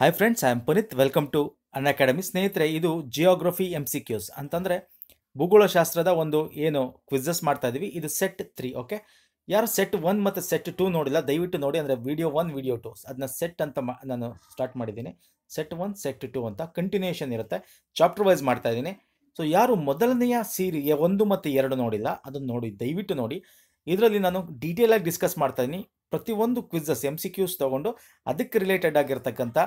hi friends I am Puneet welcome to Unacademy ಸ್ನೇಹಿತರೆ ಇದು geography M C Qs ಅಂತಂದರೆ ಭೂಗೋಳಶಾಸ್ತ್ರದ ಒಂದು ಏನು ಕ್ವಿಝಸ್ ಮಾಡ್ತಾ ಇದ್ದೀವಿ ಇದು ಸೆಟ್ ತ್ರೀ ಓಕೆ ಯಾರು ಸೆಟ್ ಒನ್ ಮತ್ತು ಸೆಟ್ ಟೂ ನೋಡಿಲ್ಲ ದಯವಿಟ್ಟು ನೋಡಿ ಅಂದರೆ ವಿಡಿಯೋ ಒನ್ ವಿಡಿಯೋ ಟೂ ಅದನ್ನ ಸೆಟ್ ಅಂತ ನಾನು ಸ್ಟಾರ್ಟ್ ಮಾಡಿದ್ದೀನಿ ಸೆಟ್ ಒನ್ ಸೆಟ್ ಟು ಅಂತ ಕಂಟಿನ್ಯೂಷನ್ ಇರುತ್ತೆ ಚಾಪ್ಟರ್ ವೈಸ್ ಮಾಡ್ತಾ ಇದ್ದೀನಿ ಸೊ ಯಾರು ಮೊದಲನೆಯ ಸೀರಿ ಒಂದು ಮತ್ತು ಎರಡು ನೋಡಿಲ್ಲ ಅದನ್ನು ನೋಡಿ ದಯವಿಟ್ಟು ನೋಡಿ ಇದರಲ್ಲಿ ನಾನು ಡೀಟೇಲಾಗಿ ಡಿಸ್ಕಸ್ ಮಾಡ್ತಾ ಇದ್ದೀನಿ ಪ್ರತಿಯೊಂದು ಕ್ವಿಝಸ್ ಎಮ್ ಸಿ ಕ್ಯೂಸ್ ತೊಗೊಂಡು ಅದಕ್ಕೆ ರಿಲೇಟೆಡ್ ಆಗಿರ್ತಕ್ಕಂಥ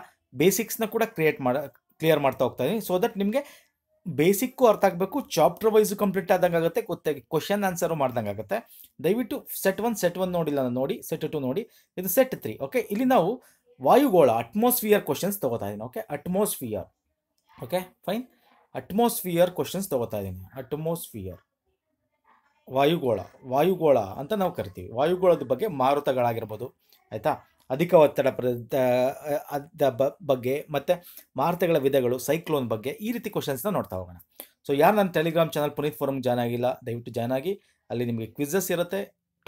ಬೇಸಿಕ್ಸ್ನ ಕೂಡ ಕ್ರಿಯೇಟ್ ಮಾಡ ಕ್ಲಿಯರ್ ಮಾಡ್ತಾ ಹೋಗ್ತಾ ಇದೀನಿ ಸೊ ದಟ್ ನಿಮಗೆ ಬೇಸಿಕ್ಕು ಅರ್ಥ ಆಗಬೇಕು ಚಾಪ್ಟರ್ ವೈಸ್ ಕಂಪ್ಲೀಟ್ ಆದಂಗೆ ಆಗುತ್ತೆ ಗೊತ್ತಾಗಿ ಕ್ವಶನ್ ಆನ್ಸರು ಮಾಡ್ದಂಗೆ ಆಗುತ್ತೆ ದಯವಿಟ್ಟು ಸೆಟ್ ಒನ್ ಸೆಟ್ ಒನ್ ನೋಡಿಲ್ಲ ನೋಡಿ ಸೆಟ್ ಟು ನೋಡಿ ಇದು ಸೆಟ್ ತ್ರೀ ಓಕೆ ಇಲ್ಲಿ ನಾವು ವಾಯುಗೋಳ ಅಟ್ಮಾಸ್ಫಿಯರ್ ಕ್ವಶನ್ಸ್ ತಗೋತಾ ಇದ್ದೀನಿ okay atmosphere okay fine atmosphere questions ತಗೋತಾ ಇದ್ದೀನಿ ಅಟ್ಮೋಸ್ಫಿಯರ್ ವಾಯುಗೋಳ ವಾಯುಗೋಳ ಅಂತ ನಾವು ಕರಿತೀವಿ ವಾಯುಗೋಳದ ಬಗ್ಗೆ ಮಾರುತಗಳಾಗಿರ್ಬೋದು ಆಯಿತಾ ಅಧಿಕ ಒತ್ತಡ ಪ್ರ ಬಗ್ಗೆ ಮತ್ತು ಮಾರುತಗಳ ವಿಧಗಳು ಸೈಕ್ಲೋನ್ ಬಗ್ಗೆ ಈ ರೀತಿ ಕ್ವಶನ್ಸ್ನ ನೋಡ್ತಾ ಹೋಗೋಣ ಸೊ ಯಾರು ನನ್ನ Telegram channel Puneet forum join ಆಗಿಲ್ಲ ದಯವಿಟ್ಟು ಜಾಯ್ನ್ ಆಗಿ ಅಲ್ಲಿ ನಿಮಗೆ ಕ್ವಿಜಸ್ ಇರುತ್ತೆ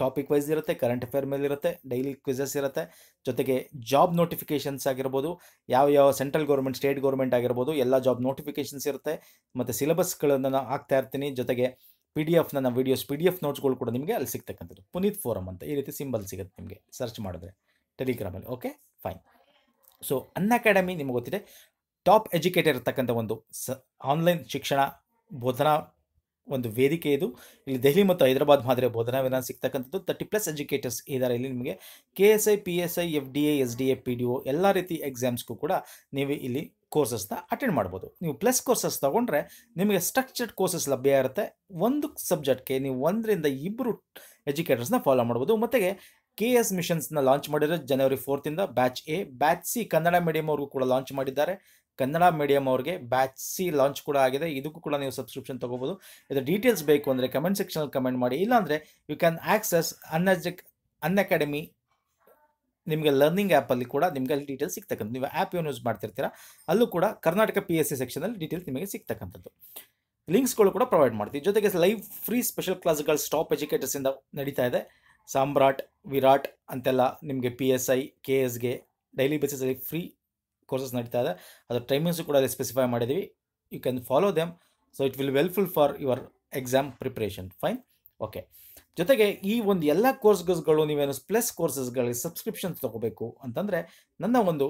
ಟಾಪಿಕ್ ವೈಸ್ ಇರುತ್ತೆ ಕರೆಂಟ್ ಅಫೇರ್ ಮೇಲೆ ಇರುತ್ತೆ ಡೈಲಿ ಕ್ವಿಝಸ್ ಇರುತ್ತೆ ಜೊತೆಗೆ ಜಾಬ್ ನೋಟಿಫಿಕೇಷನ್ಸ್ ಆಗಿರ್ಬೋದು ಯಾವ ಯಾವ ಸೆಂಟ್ರಲ್ ಗೌರ್ಮೆಂಟ್ ಸ್ಟೇಟ್ ಗೌರ್ಮೆಂಟ್ ಆಗಿರ್ಬೋದು ಎಲ್ಲ ಜಾಬ್ ನೋಟಿಫಿಕೇಷನ್ಸ್ ಇರುತ್ತೆ ಮತ್ತು ಸಿಲೆಬಸ್ಗಳನ್ನು ನಾನು ಹಾಕ್ತಾ ಇರ್ತೀನಿ ಜೊತೆಗೆ ಪಿ ಡಿ ಎಫ್ನ ನಮ್ಮ ವೀಡಿಯೋಸ್ ಪಿ ಡಿ ಎಫ್ ನೋಟ್ಸ್ಗಳು ಕೂಡ ನಿಮಗೆ ಅಲ್ಲಿ ಸಿಗ್ತಕ್ಕಂಥದ್ದು ಪುನೀತ್ ಫೋರಮ್ ಅಂತ ಈ ರೀತಿ ಸಿಂಬಲ್ ಸಿಗುತ್ತೆ ನಿಮಗೆ ಸರ್ಚ್ ಮಾಡಿದ್ರೆ ಟೆಲಿಗ್ರಾಮಲ್ಲಿ okay fine so Unacademy ನಿಮಗೆ ಗೊತ್ತಿದೆ ಟಾಪ್ ಎಜುಕೇಟೆಡ್ ಇರತಕ್ಕಂಥ ಒಂದು ಸ ಆನ್ಲೈನ್ ಶಿಕ್ಷಣ ಬೋಧನಾ ಒಂದು ವೇದಿಕೆ ಇದು ಇಲ್ಲಿ ದೆಹಲಿ ಮತ್ತು ಹೈದರಾಬಾದ್ ಮಾದರಿಯ ಬೋಧನಾ ವಿಧಾನ ಸಿಗ್ತಕ್ಕಂಥದ್ದು ತರ್ಟಿ ಪ್ಲಸ್ ಎಜುಕೇಟರ್ಸ್ ಇದ್ದಾರೆ ಇಲ್ಲಿ ನಿಮಗೆ K S I P S I F D A S D A P D O ಎಲ್ಲ ರೀತಿ ಎಕ್ಸಾಮ್ಸ್ಗೂ ಕೂಡ ನೀವು ಇಲ್ಲಿ ಕೋರ್ಸಸ್ನ ಅಟೆಂಡ್ ಮಾಡ್ಬೋದು ನೀವು ಪ್ಲಸ್ ಕೋರ್ಸಸ್ ತೊಗೊಂಡ್ರೆ ನಿಮಗೆ ಸ್ಟ್ರಕ್ಚರ್ಡ್ ಕೋರ್ಸಸ್ ಲಭ್ಯ ಇರುತ್ತೆ ಒಂದು ಸಬ್ಜೆಕ್ಟ್ಗೆ ನೀವು ಒಂದರಿಂದ ಇಬ್ಬರು ಎಜುಕೇಟರ್ಸ್ನ ಫಾಲೋ ಮಾಡ್ಬೋದು ಮತ್ತು ಕೆ ಎಸ್ ಮಿಷನ್ಸ್ನ ಲಾಂಚ್ ಮಾಡಿರೋ ಜನವರಿ ಫೋರ್ತಿಂದ batch A batch C Kannada medium ಅವ್ರಿಗೂ ಕೂಡ ಲಾಂಚ್ ಮಾಡಿದ್ದಾರೆ ಕನ್ನಡ ಮೀಡಿಯಂ ಅವ್ರಿಗೆ ಬ್ಯಾಚ್ ಸಿ ಲಾಂಚ್ ಕೂಡ ಆಗಿದೆ ಇದಕ್ಕೂ ಕೂಡ ನೀವು ಸಬ್ಸ್ಕ್ರಿಪ್ಷನ್ ತೊಗೋಬೋದು ಇದರ ಡೀಟೇಲ್ಸ್ ಬೇಕು ಅಂದರೆ ಕಮೆಂಟ್ ಸೆಕ್ಷನಲ್ಲಿ ಕಮೆಂಟ್ ಮಾಡಿ ಇಲ್ಲಾಂದರೆ you can access on Unacademy ನಿಮಗೆ ಲರ್ನಿಂಗ್ ಆ್ಯಪಲ್ಲಿ ಕೂಡ ನಿಮಗೆ ಅಲ್ಲಿ ಡೀಟೇಲ್ಸ್ ಸಿಗ್ತಕ್ಕಂಥ ನೀವು ಆ್ಯಪ್ ಏನು ಯೂಸ್ ಮಾಡ್ತಿರ್ತೀರಾ ಅಲ್ಲೂ ಕೂಡ ಕರ್ನಾಟಕ ಪಿ ಎಸ್ ಸಿ ಸೆಕ್ಷನಲ್ಲಿ ಡೀಟೇಲ್ಸ್ ನಿಮಗೆ ಸಿಗ್ತಕ್ಕಂಥದ್ದು ಲಿಂಕ್ಸ್ಗಳು ಕೂಡ ಪ್ರೊವೈಡ್ ಮಾಡ್ತೀವಿ ಜೊತೆಗೆ ಲೈವ್ ಫ್ರೀ ಸ್ಪೆಷಲ್ ಕ್ಲಾಸ್ಗಳು ಸ್ಟಾಪ್ ಎಜುಕೇಟರ್ಸಿಂದ ನಡೀತಾ ಇದೆ ಸಾಮ್ರಾಟ್ ವಿರಾಟ್ ಅಂತೆಲ್ಲ ನಿಮಗೆ ಪಿ ಎಸ್ ಐ ಕೆ ಎಸ್ಗೆ ಡೈಲಿ ಬೇಸಿಸಲ್ಲಿ ಫ್ರೀ ಕೋರ್ಸಸ್ ನಡೀತಾ ಇದೆ ಅದರ ಟೈಮಿಂಗ್ಸು ಕೂಡ ಅಲ್ಲಿ ಸ್ಪೆಸಿಫೈ ಮಾಡಿದ್ದೀವಿ you can follow them so it will helpful for your exam preparation fine okay ಜೊತೆಗೆ ಈ ಒಂದು ಎಲ್ಲ ಕೋರ್ಸ್ಗಳು ನೀವೇನು ಪ್ಲಸ್ ಕೋರ್ಸಸ್ಗಳಿಗೆ ಸಬ್ಸ್ಕ್ರಿಪ್ಷನ್ಸ್ ತಗೋಬೇಕು ಅಂತಂದರೆ ನನ್ನ ಒಂದು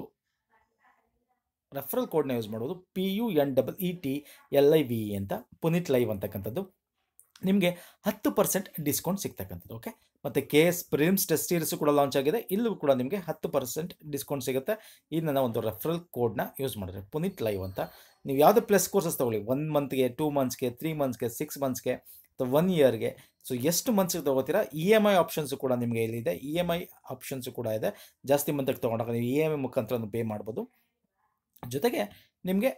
ರೆಫರಲ್ ಕೋಡ್ನ ಯೂಸ್ ಮಾಡೋದು P U N double E T L I V ಅಂತ ಪುನೀತ್ ಲೈವ್ ಅಂತಕ್ಕಂಥದ್ದು ನಿಮಗೆ ಹತ್ತು ಪರ್ಸೆಂಟ್ ಡಿಸ್ಕೌಂಟ್ ಸಿಗ್ತಕ್ಕಂಥದ್ದು ಓಕೆ ಮತ್ತು K S prelims test series ಕೂಡ ಲಾಂಚ್ ಆಗಿದೆ ಇಲ್ಲೂ ಕೂಡ ನಿಮಗೆ ಹತ್ತು ಪರ್ಸೆಂಟ್ ಡಿಸ್ಕೌಂಟ್ ಸಿಗುತ್ತೆ ಈ ನನ್ನ ಒಂದು ರೆಫ್ರಲ್ ಕೋಡ್ನ ಯೂಸ್ ಮಾಡಿದ್ರೆ ಪುನೀತ್ ಲೈವ್ ಅಂತ ನೀವು ಯಾವುದೇ ಪ್ಲಸ್ ಕೋರ್ಸಸ್ ತೊಗೊಳ್ಳಿ ಒನ್ ಮಂತ್ಗೆ ಟೂ ಮಂತ್ಸ್ಗೆ ತ್ರೀ ಮಂತ್ಸ್ಗೆ ಸಿಕ್ಸ್ ಮಂತ್ಸ್ಗೆ ಒನ್ ಇಯರ್ಗೆ ಸೊ ಎಷ್ಟು ಮಂತ್ಸಿಗೆ ತೊಗೋತೀರಾ ಇ ಎಮ್ ಐ ಆಪ್ಷನ್ಸು ಕೂಡ ನಿಮಗೆ ಇಲ್ಲಿದೆ ಇ ಎಮ್ ಐ ಆಪ್ಷನ್ಸು ಕೂಡ ಇದೆ ಜಾಸ್ತಿ ಮಂತ್ಗೆ ತೊಗೊಂಡಾಗ ನೀವು ಇ ಎಮ್ ಐ ಮುಖಾಂತರ ಪೇ ಮಾಡ್ಬೋದು ಜೊತೆಗೆ ನಿಮಗೆ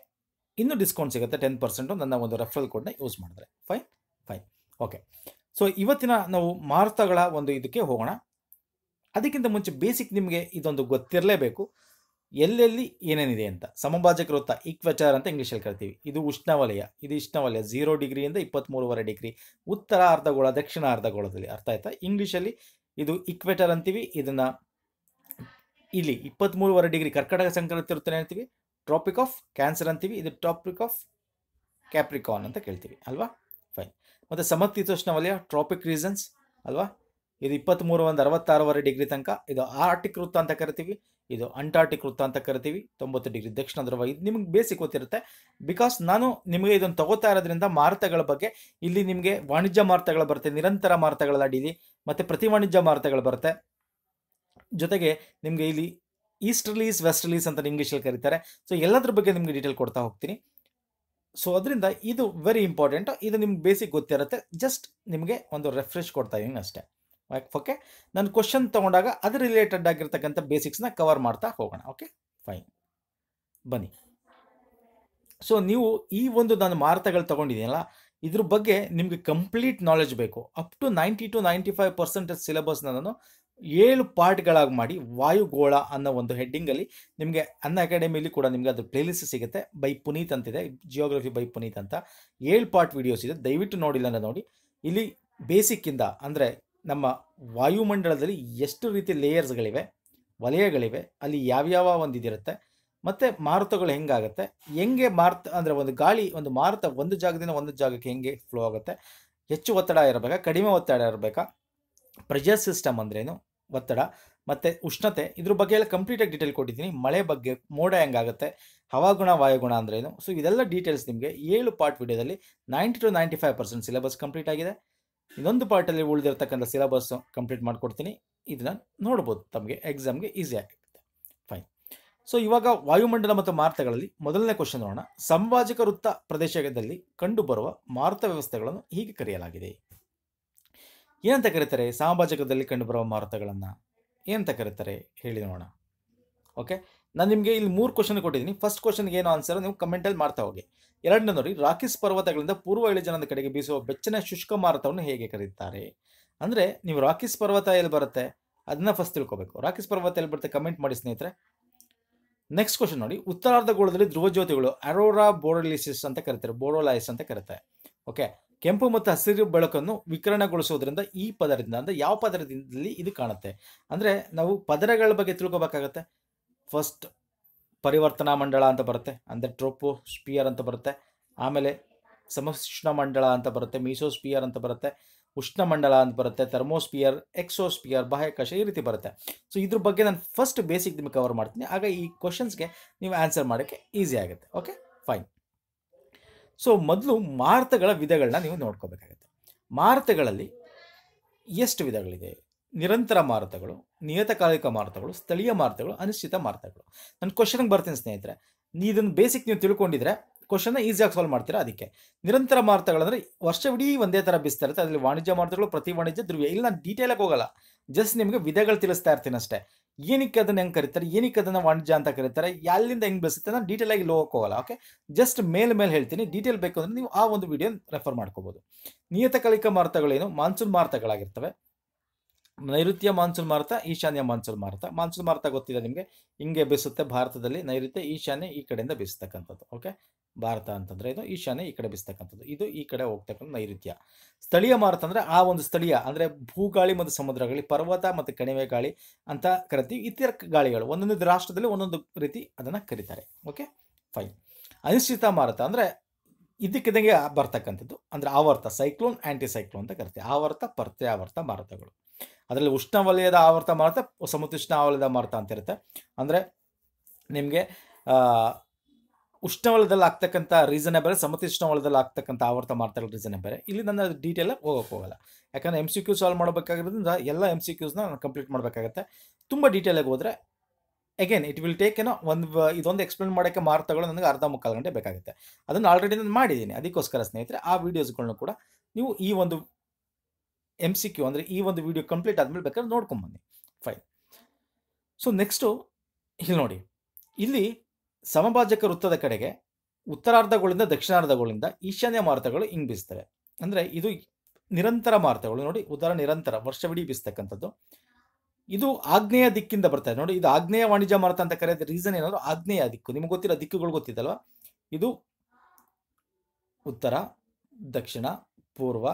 ಇನ್ನೂ ಡಿಸ್ಕೌಂಟ್ ಸಿಗುತ್ತೆ ಟೆನ್ ಪರ್ಸೆಂಟು ನನ್ನ ಒಂದು ರೆಫರಲ್ ಕೋಡ್ನ ಯೂಸ್ ಮಾಡಿದ್ರೆ ಫೈನ್ ಫೈನ್ ಓಕೆ ಸೊ ಇವತ್ತಿನ ನಾವು ಮಾರುತಗಳ ಒಂದು ಇದಕ್ಕೆ ಹೋಗೋಣ ಅದಕ್ಕಿಂತ ಮುಂಚೆ ಬೇಸಿಕ್ ನಿಮಗೆ ಇದೊಂದು ಗೊತ್ತಿರಲೇಬೇಕು ಎಲ್ಲೆಲ್ಲಿ ಏನೇನಿದೆ ಅಂತ ಸಮಭಾಜಕ ವೃತ್ತ ಇಕ್ವೆಟರ್ ಅಂತ ಇಂಗ್ಲೀಷಲ್ಲಿ ಕರಿತೀವಿ ಇದು ಉಷ್ಣವಲಯ ಇದು ಇಷ್ಣವಲಯ ಝೀರೋ ಡಿಗ್ರಿಯಿಂದ ಇಪ್ಪತ್ತ್ಮೂರುವರೆ ಡಿಗ್ರಿ ಉತ್ತರ ಅರ್ಧಗೋಳ ದಕ್ಷಿಣ ಅರ್ಧಗೋಳದಲ್ಲಿ ಅರ್ಥ ಆಯ್ತಾ ಇಂಗ್ಲೀಷಲ್ಲಿ ಇದು ಇಕ್ವೆಟರ್ ಅಂತೀವಿ ಇದನ್ನ ಇಲ್ಲಿ ಇಪ್ಪತ್ತ್ಮೂರುವರೆ ಡಿಗ್ರಿ ಕರ್ಕಟಕ ಸಂಕ್ರಾಂತಿ ವೃತ್ತನೇ ಅಂತೀವಿ ಟ್ರಾಪಿಕ್ ಆಫ್ ಕ್ಯಾನ್ಸರ್ ಅಂತೀವಿ ಇದು ಟ್ರಾಪಿಕ್ ಆಫ್ ಕ್ಯಾಪ್ರಿಕಾನ್ ಅಂತ ಕೇಳ್ತೀವಿ ಅಲ್ವಾ ಫೈನ್ ಮತ್ತು ಸಮತೀತೋಷ್ಣ ವಲಯ ಟ್ರಾಪಿಕ್ ರೀಸನ್ಸ್ ಅಲ್ವಾ ಇದು ಇಪ್ಪತ್ತ್ಮೂರು ಒಂದು ಅರವತ್ತಾರೂವರೆ ಡಿಗ್ರಿ ತನಕ ಇದು ಆರ್ಟಿಕ್ ವೃತ್ತ ಅಂತ ಕರಿತೀವಿ ಇದು ಅಂಟಾರ್ಟಿಕ್ ವೃತ್ತ ಅಂತ ಕರಿತೀವಿ ತೊಂಬತ್ತು ಡಿಗ್ರಿ ದಕ್ಷಿಣ ಧ್ರುವ ಇದು ನಿಮ್ಗೆ ಬೇಸಿಕ್ ಗೊತ್ತಿರುತ್ತೆ ಬಿಕಾಸ್ ನಾನು ನಿಮಗೆ ಇದನ್ನು ತಗೋತಾ ಇರೋದ್ರಿಂದ ಮಾರುತಗಳ ಬಗ್ಗೆ ಇಲ್ಲಿ ನಿಮಗೆ ವಾಣಿಜ್ಯ ಮಾರುತಗಳು ಬರುತ್ತೆ ನಿರಂತರ ಮಾರುತಗಳ ಅಡಿಲಿ ಮತ್ತು ಪ್ರತಿ ವಾಣಿಜ್ಯ ಮಾರುತಗಳು ಬರುತ್ತೆ ಜೊತೆಗೆ ನಿಮಗೆ ಇಲ್ಲಿ ಈಸ್ಟ್ ವೆಸ್ಟ್ ರಿಲೀಸ್ ಅಂತ ಇಂಗ್ಲೀಷಲ್ಲಿ ಕರೀತಾರೆ ಸೊ ಎಲ್ಲದ್ರ ಬಗ್ಗೆ ನಿಮಗೆ ಡೀಟೇಲ್ ಕೊಡ್ತಾ ಹೋಗ್ತೀನಿ ಸೊ ಅದರಿಂದ ಇದು ವೆರಿ ಇಂಪಾರ್ಟೆಂಟ್ ಇದು ನಿಮ್ಗೆ ಬೇಸಿಕ್ ಗೊತ್ತಿರುತ್ತೆ ಜಸ್ಟ್ ನಿಮಗೆ ಒಂದು ರೆಫ್ರೆಶ್ ಕೊಡ್ತಾ ಇದ್ದೀನಿ ಅಷ್ಟೇ ಓಕೆ ನಾನು ಕ್ವಶನ್ ತೊಗೊಂಡಾಗ ಅದು ರಿಲೇಟೆಡ್ ಆಗಿರ್ತಕ್ಕಂಥ ಬೇಸಿಕ್ಸ್ನ ಕವರ್ ಮಾಡ್ತಾ ಹೋಗೋಣ ಓಕೆ ಫೈನ್ ಬನ್ನಿ ಸೊ ನೀವು ಈ ಒಂದು ನಾನು ಮಾರ್ತಗಳು ತೊಗೊಂಡಿದ್ದೀನಲ್ಲ ಇದ್ರ ಬಗ್ಗೆ ನಿಮಗೆ ಕಂಪ್ಲೀಟ್ ನಾಲೆಜ್ ಬೇಕು up to ninety to ninety five percentage ಸಿಲೆಬಸ್ನ ನಾನು ಏಳು ಪಾರ್ಟ್ಗಳಾಗಿ ಮಾಡಿ ವಾಯುಗೋಳ ಅನ್ನೋ ಒಂದು ಹೆಡ್ಡಿಂಗಲ್ಲಿ ನಿಮಗೆ ಅನ್ನ ಅಕಾಡೆಮಿಯಲ್ಲಿ ಕೂಡ ನಿಮಗೆ ಅದು ಪ್ಲೇಲಿಸ್ಟ್ ಸಿಗುತ್ತೆ ಬೈ ಪುನೀತ್ ಅಂತಿದೆ ಜಿಯೋಗ್ರಫಿ ಬೈ ಪುನೀತ್ ಅಂತ ಏಳು ಪಾರ್ಟ್ ವಿಡಿಯೋಸ್ ಇದೆ ದಯವಿಟ್ಟು ನೋಡಿಲ್ಲ ನೋಡಿ ಇಲ್ಲಿ ಬೇಸಿಕ್ಕಿಂದ ಅಂದರೆ ನಮ್ಮ ವಾಯುಮಂಡಲದಲ್ಲಿ ಎಷ್ಟು ರೀತಿ ಲೇಯರ್ಸ್ಗಳಿವೆ ವಲಯಗಳಿವೆ ಅಲ್ಲಿ ಯಾವ್ಯಾವ ಒಂದು ಇದಿರುತ್ತೆ ಮತ್ತು ಮಾರುತಗಳು ಹೆಂಗಾಗುತ್ತೆ ಹೆಂಗೆ ಮಾರುತ ಅಂದರೆ ಒಂದು ಗಾಳಿ ಒಂದು ಮಾರುತ ಒಂದು ಜಾಗದಿಂದ ಒಂದು ಜಾಗಕ್ಕೆ ಹೆಂಗೆ ಫ್ಲೋ ಆಗುತ್ತೆ ಹೆಚ್ಚು ಒತ್ತಡ ಇರಬೇಕಾ ಕಡಿಮೆ ಒತ್ತಡ ಇರಬೇಕಾ ಪ್ರೆಷರ್ ಸಿಸ್ಟಮ್ ಅಂದ್ರೇನು ಒತ್ತಡ ಮತ್ತು ಉಷ್ಣತೆ ಇದ್ರ ಬಗ್ಗೆ ಎಲ್ಲ ಕಂಪ್ಲೀಟಾಗಿ ಡೀಟೇಲ್ ಕೊಟ್ಟಿದ್ದೀನಿ ಮಳೆ ಬಗ್ಗೆ ಮೋಡ ಹೆಂಗಾಗುತ್ತೆ ಹವಾಗುಣ ವಾಯುಗುಣ ಅಂದ್ರೇನು ಸೊ ಇದೆಲ್ಲ ಡೀಟೇಲ್ಸ್ ನಿಮಗೆ ಏಳು ಪಾರ್ಟ್ ವಿಡಿಯೋದಲ್ಲಿ ninety to ninety five percent syllabus complete ಆಗಿದೆ ಇನ್ನೊಂದು ಪಾರ್ಟಲ್ಲಿ ಉಳಿದಿರ್ತಕ್ಕಂಥ ಸಿಲೆಬಸ್ ಕಂಪ್ಲೀಟ್ ಮಾಡಿಕೊಡ್ತೀನಿ ಇದನ್ನ ನೋಡ್ಬೋದು ತಮಗೆ ಎಕ್ಸಾಮ್ಗೆ ಈಸಿ ಆಗುತ್ತೆ ಫೈನ್ ಸೊ ಇವಾಗ ವಾಯುಮಂಡಲ ಮತ್ತು ಮಾರ್ತಗಳಲ್ಲಿ ಮೊದಲನೇ ಕ್ವಶನ್ ನೋಡೋಣ ಸಂವಾಜಕ ವೃತ್ತ ಪ್ರದೇಶದಲ್ಲಿ ಕಂಡುಬರುವ ಮಾರುತ ವ್ಯವಸ್ಥೆಗಳನ್ನು ಹೀಗೆ ಕರೆಯಲಾಗಿದೆ ಏನಂತ ಕರೀತಾರೆ ಸಾಮಾಜಿಕದಲ್ಲಿ ಕಂಡುಬರುವ ಮಾರುತಗಳನ್ನು ಏನಂತ ಕರೀತಾರೆ ಹೇಳಿ ನೋಡೋಣ ಓಕೆ ನಾನು ನಿಮಗೆ ಇಲ್ಲಿ ಮೂರು ಕ್ವಶನ್ ಕೊಟ್ಟಿದ್ದೀನಿ ಫಸ್ಟ್ ಕ್ವಶನ್ಗೆ ಏನು ಆನ್ಸರ್ ನೀವು ಕಮೆಂಟಲ್ಲಿ ಮಾಡ್ತಾ ಹೋಗಿ ಎರಡನೇ ನೋಡಿ ರಾಕಿಸ್ ಪರ್ವತಗಳಿಂದ ಪೂರ್ವ ಇಳಿಜನದ ಕಡೆಗೆ ಬೀಸುವ ಬೆಚ್ಚನೆ ಶುಷ್ಕ ಮಾರುತವನ್ನು ಹೇಗೆ ಕರೀತಾರೆ ಅಂದರೆ ನೀವು ರಾಕಿಸ್ ಪರ್ವತ ಎಲ್ಲಿ ಬರುತ್ತೆ ಅದನ್ನ ಫಸ್ಟ್ ತಿಳ್ಕೊಬೇಕು ರಾಕಿಸ್ ಪರ್ವತ ಎಲ್ಲಿ ಬರುತ್ತೆ ಕಮೆಂಟ್ ಮಾಡಿ ಸ್ನೇಹಿತರೆ ನೆಕ್ಸ್ಟ್ ಕ್ವಶನ್ ನೋಡಿ ಉತ್ತರಾರ್ಧ ಗೋಳದಲ್ಲಿ ಧ್ರುವ ಜ್ಯೋತಿಗಳು ಅರೋರಾ ಬೋರೊಲಿಸಿಸ್ ಅಂತ ಕರೀತಾರೆ ಬೋರೋಲೈಸ್ ಅಂತ ಕರೀತಾರೆ ಓಕೆ ಕೆಂಪು ಮತ್ತು ಹಸಿರು ಬೆಳಕನ್ನು ವಿಕಿರಣಗೊಳಿಸೋದ್ರಿಂದ ಈ ಪದರದಿಂದ ಅಂದರೆ ಯಾವ ಪದರದಿಂದ ಇದು ಕಾಣುತ್ತೆ ಅಂದರೆ ನಾವು ಪದರಗಳ ಬಗ್ಗೆ ತಿಳ್ಕೊಬೇಕಾಗತ್ತೆ ಫಸ್ಟ್ ಪರಿವರ್ತನಾ ಮಂಡಳ ಅಂತ ಬರುತ್ತೆ ಅಂದರೆ ಟ್ರೋಪೋಸ್ಪಿಯರ್ ಅಂತ ಬರುತ್ತೆ ಆಮೇಲೆ ಸಮಶಿಷ್ಣ ಮಂಡಳ ಅಂತ ಬರುತ್ತೆ ಮೀಸೋಸ್ಪಿಯರ್ ಅಂತ ಬರುತ್ತೆ ಉಷ್ಣ ಮಂಡಳ ಅಂತ ಬರುತ್ತೆ ಥರ್ಮೋಸ್ಪಿಯರ್ ಎಕ್ಸೋಸ್ಪಿಯರ್ ಬಾಹ್ಯಾಕಾಶ ಈ ರೀತಿ ಬರುತ್ತೆ ಸೊ ಇದ್ರ ಬಗ್ಗೆ ನಾನು ಫಸ್ಟ್ ಬೇಸಿಕ್ ನಿಮಗೆ ಕವರ್ ಮಾಡ್ತೀನಿ ಆಗ ಈ ಕ್ವಶನ್ಸ್ಗೆ ನೀವು ಆನ್ಸರ್ ಮಾಡೋಕ್ಕೆ ಈಸಿ ಆಗುತ್ತೆ ಓಕೆ ಫೈನ್ ಸೊ ಮೊದಲು ಮಾರುತಗಳ ವಿಧಗಳನ್ನ ನೀವು ನೋಡ್ಕೋಬೇಕಾಗತ್ತೆ ಮಾರುತಗಳಲ್ಲಿ ಎಷ್ಟು ವಿಧಗಳಿದೆ ನಿರಂತರ ಮಾರುತಗಳು ನಿಯತಕಾಲಿಕ ಮಾರುತಗಳು ಸ್ಥಳೀಯ ಮಾರುತಗಳು ಅನಿಶ್ಚಿತ ಮಾರುತಗಳು ನನ್ನ ಕ್ವಶನ್ಗೆ ಬರ್ತೀನಿ ಸ್ನೇಹಿತರೆ ಇದನ್ನು ಬೇಸಿಕ್ ನೀವು ತಿಳ್ಕೊಂಡಿದ್ರೆ ಕ್ವಶನ್ನ ಈಸಿಯಾಗಿ ಸಾಲ್ವ್ ಮಾಡ್ತೀರಾ ಅದಕ್ಕೆ ನಿರಂತರ ಮಾರುತಗಳಂದ್ರೆ ವರ್ಷವಿಡೀ ಒಂದೇ ಥರ ಬಿಸ್ತಾ ಇರುತ್ತೆ ಅದರಲ್ಲಿ ವಾಣಿಜ್ಯ ಮಾರುತಗಳು ಪ್ರತಿ ವಾಣಿಜ್ಯ ಧ್ರುವ ಇಲ್ಲಿ ನಾನು ಆಗಿ ಹೋಗಲ್ಲ ಜಸ್ಟ್ ನಿಮಗೆ ವಿಧಗಳು ತಿಳಿಸ್ತಾ ಇರ್ತೀನಿ ಅಷ್ಟೇ ಏನಕ್ಕೆ ಅದನ್ನ ಹೆಂಗೆ ಕರೀತಾರೆ ಏನಕ್ಕೆ ಅದನ್ನು ವಾಣಿಜ್ಯ ಅಂತ ಕರೀತಾರೆ ಎಲ್ಲಿಂದ ಹೆಂಗೆ ಬೆಳೆಸುತ್ತೆ ನಾನು ಡೀಟೇಲ್ ಆಗಿ ಹೋಗಕ್ಕೆ ಹೋಗಲ್ಲ ಓಕೆ ಜಸ್ಟ್ ಮೇಲೆ ಮೇಲೆ ಹೇಳ್ತೀನಿ ಡೀಟೇಲ್ ಬೇಕು ಅಂದರೆ ನೀವು ಆ ಒಂದು ವಿಡಿಯೋ ರೆಫರ್ ಮಾಡ್ಕೋಬೋದು ನಿಯತಕಾಲಿಕ ಮಾರುತಗಳೇನು ಮಾನ್ಸೂನ್ ಮಾರುತಗಳಾಗಿರ್ತವೆ ನೈಋತ್ಯ ಮಾನ್ಸೂನ್ ಮಾರುತ ಈಶಾನ್ಯ ಮಾನ್ಸೂನ್ ಮಾರುತ ಮಾನ್ಸೂನ್ ಮಾರುತ ಗೊತ್ತಿದೆ ನಿಮಗೆ ಹಿಂಗೆ ಬಿಸುತ್ತೆ ಭಾರತದಲ್ಲಿ ನೈಋತ್ಯ ಈಶಾನ್ಯ ಈ ಕಡೆಯಿಂದ ಬೀಸ್ತಕ್ಕಂಥದ್ದು ಓಕೆ ಭಾರತ ಅಂತಂದರೆ ಇದು ಈಶಾನ್ಯ ಈ ಕಡೆ ಬಿಸ್ತಕ್ಕಂಥದ್ದು ಇದು ಈ ಕಡೆ ಹೋಗ್ತಕ್ಕಂಥ ನೈಋತ್ಯ ಸ್ಥಳೀಯ ಮಾರುತ ಅಂದರೆ ಆ ಒಂದು ಸ್ಥಳೀಯ ಅಂದರೆ ಭೂಗಾಳಿ ಮತ್ತು ಸಮುದ್ರ ಗಾಳಿ ಪರ್ವತ ಮತ್ತು ಕಣಿವೆ ಗಾಳಿ ಅಂತ ಕರಿತೀವಿ ಇತರ ಗಾಳಿಗಳು ಒಂದೊಂದು ರಾಷ್ಟ್ರದಲ್ಲಿ ಒಂದೊಂದು ರೀತಿ ಅದನ್ನು ಕರೀತಾರೆ ಓಕೆ ಫೈನ್ ಅನಿಶ್ಚಿತ ಮಾರುತ ಅಂದರೆ ಇದಕ್ಕಿದಂಗೆ ಬರ್ತಕ್ಕಂಥದ್ದು ಅಂದರೆ ಆವರ್ತ ಸೈಕ್ಲೋನ್ ಆ್ಯಂಟಿ ಸೈಕ್ಲೋನ್ ಅಂತ ಕರಿತೀವಿ ಆವರ್ತ ಪ್ರತ್ಯಾವರ್ತ ಮಾರುತಗಳು ಅದರಲ್ಲಿ ಉಷ್ಣವಲಯದ ಆವರ್ತ ಮಾರ್ತ ವಲಯದ ಮಾರ್ತ ಅಂತ ಇರುತ್ತೆ ಅಂದರೆ ನಿಮಗೆ ಉಷ್ಣವಲಯದಲ್ಲಿ ಆಗ್ತಕ್ಕಂಥ ರೀಸನೇ ಬೇರೆ ವಲಯದಲ್ಲಿ ಆಗ್ತಕ್ಕಂಥ ಆವರ್ತ ಮಾರ್ತಾಳ ರೀಸನೇ ಬೇರೆ ಇಲ್ಲಿ ನನ್ನ ಡೀಟೇಲ್ ಹೋಗೋಕೆ ಹೋಗಲ್ಲ ಯಾಕಂದರೆ ಎಮ್ ಸಿ ಕ್ಯೂ ಸಾಲ್ವ್ ಮಾಡಬೇಕಾಗಿರೋದ್ರಿಂದ ಎಲ್ಲ ಎಮ್ ಸಿ ಕ್ಯೂಸ್ನ ನಾನು ಕಂಪ್ಲೀಟ್ ಮಾಡಬೇಕಾಗತ್ತೆ ತುಂಬ ಡೀಟೇಲಾಗಿ ಹೋದರೆ ಅಗೇನ್ ಇಟ್ ವಿಲ್ ಟೇಕ್ ಏನೋ ಒಂದು ಇದೊಂದು ಎಕ್ಸ್ಪ್ಲೇನ್ ಮಾಡೋಕ್ಕೆ ಮಾರ್ತಗಳು ನನಗೆ ಅರ್ಧ ಮುಕ್ಕಾಲು ಗಂಟೆ ಬೇಕಾಗುತ್ತೆ ಅದನ್ನು ಆಲ್ರೆಡಿ ನಾನು ಮಾಡಿದ್ದೀನಿ ಅದಕ್ಕೋಸ್ಕರ ಸ್ನೇಹಿತರೆ ಆ ವೀಡಿಯೋಸ್ಗಳನ್ನು ಕೂಡ ನೀವು ಈ ಒಂದು ಎಮ್ ಸಿ ಕ್ಯೂ ಅಂದರೆ ಈ ಒಂದು ವಿಡಿಯೋ ಕಂಪ್ಲೀಟ್ ಆದಮೇಲೆ ಬೇಕಾದ್ರೆ ನೋಡ್ಕೊಂಬನ್ನಿ ಫೈನ್ ಸೊ ನೆಕ್ಸ್ಟು ಇಲ್ಲಿ ನೋಡಿ ಇಲ್ಲಿ ಸಮಭಾಜಕ ವೃತ್ತದ ಕಡೆಗೆ ಉತ್ತರಾರ್ಧಗಳಿಂದ ದಕ್ಷಿಣಾರ್ಧಗಳಿಂದ ಈಶಾನ್ಯ ಮಾರುತಗಳು ಹಿಂಗೆ ಬೀಸ್ತವೆ ಅಂದರೆ ಇದು ನಿರಂತರ ಮಾರುತಗಳು ನೋಡಿ ಉದಾಹರಣೆ ನಿರಂತರ ವರ್ಷವಿಡೀ ಬೀಸ್ತಕ್ಕಂಥದ್ದು ಇದು ಆಗ್ನೇಯ ದಿಕ್ಕಿಂದ ಬರ್ತದೆ ನೋಡಿ ಇದು ಆಗ್ನೇಯ ವಾಣಿಜ್ಯ ಮಾರುತ ಅಂತ ಕರೆಯೋದು ರೀಸನ್ ಏನಾದ್ರು ಆಗ್ನೇಯ ದಿಕ್ಕು ನಿಮ್ಗೆ ಗೊತ್ತಿರೋ ದಿಕ್ಕುಗಳು ಗೊತ್ತಿದ್ದಲ್ವ ಇದು ಉತ್ತರ ದಕ್ಷಿಣ ಪೂರ್ವ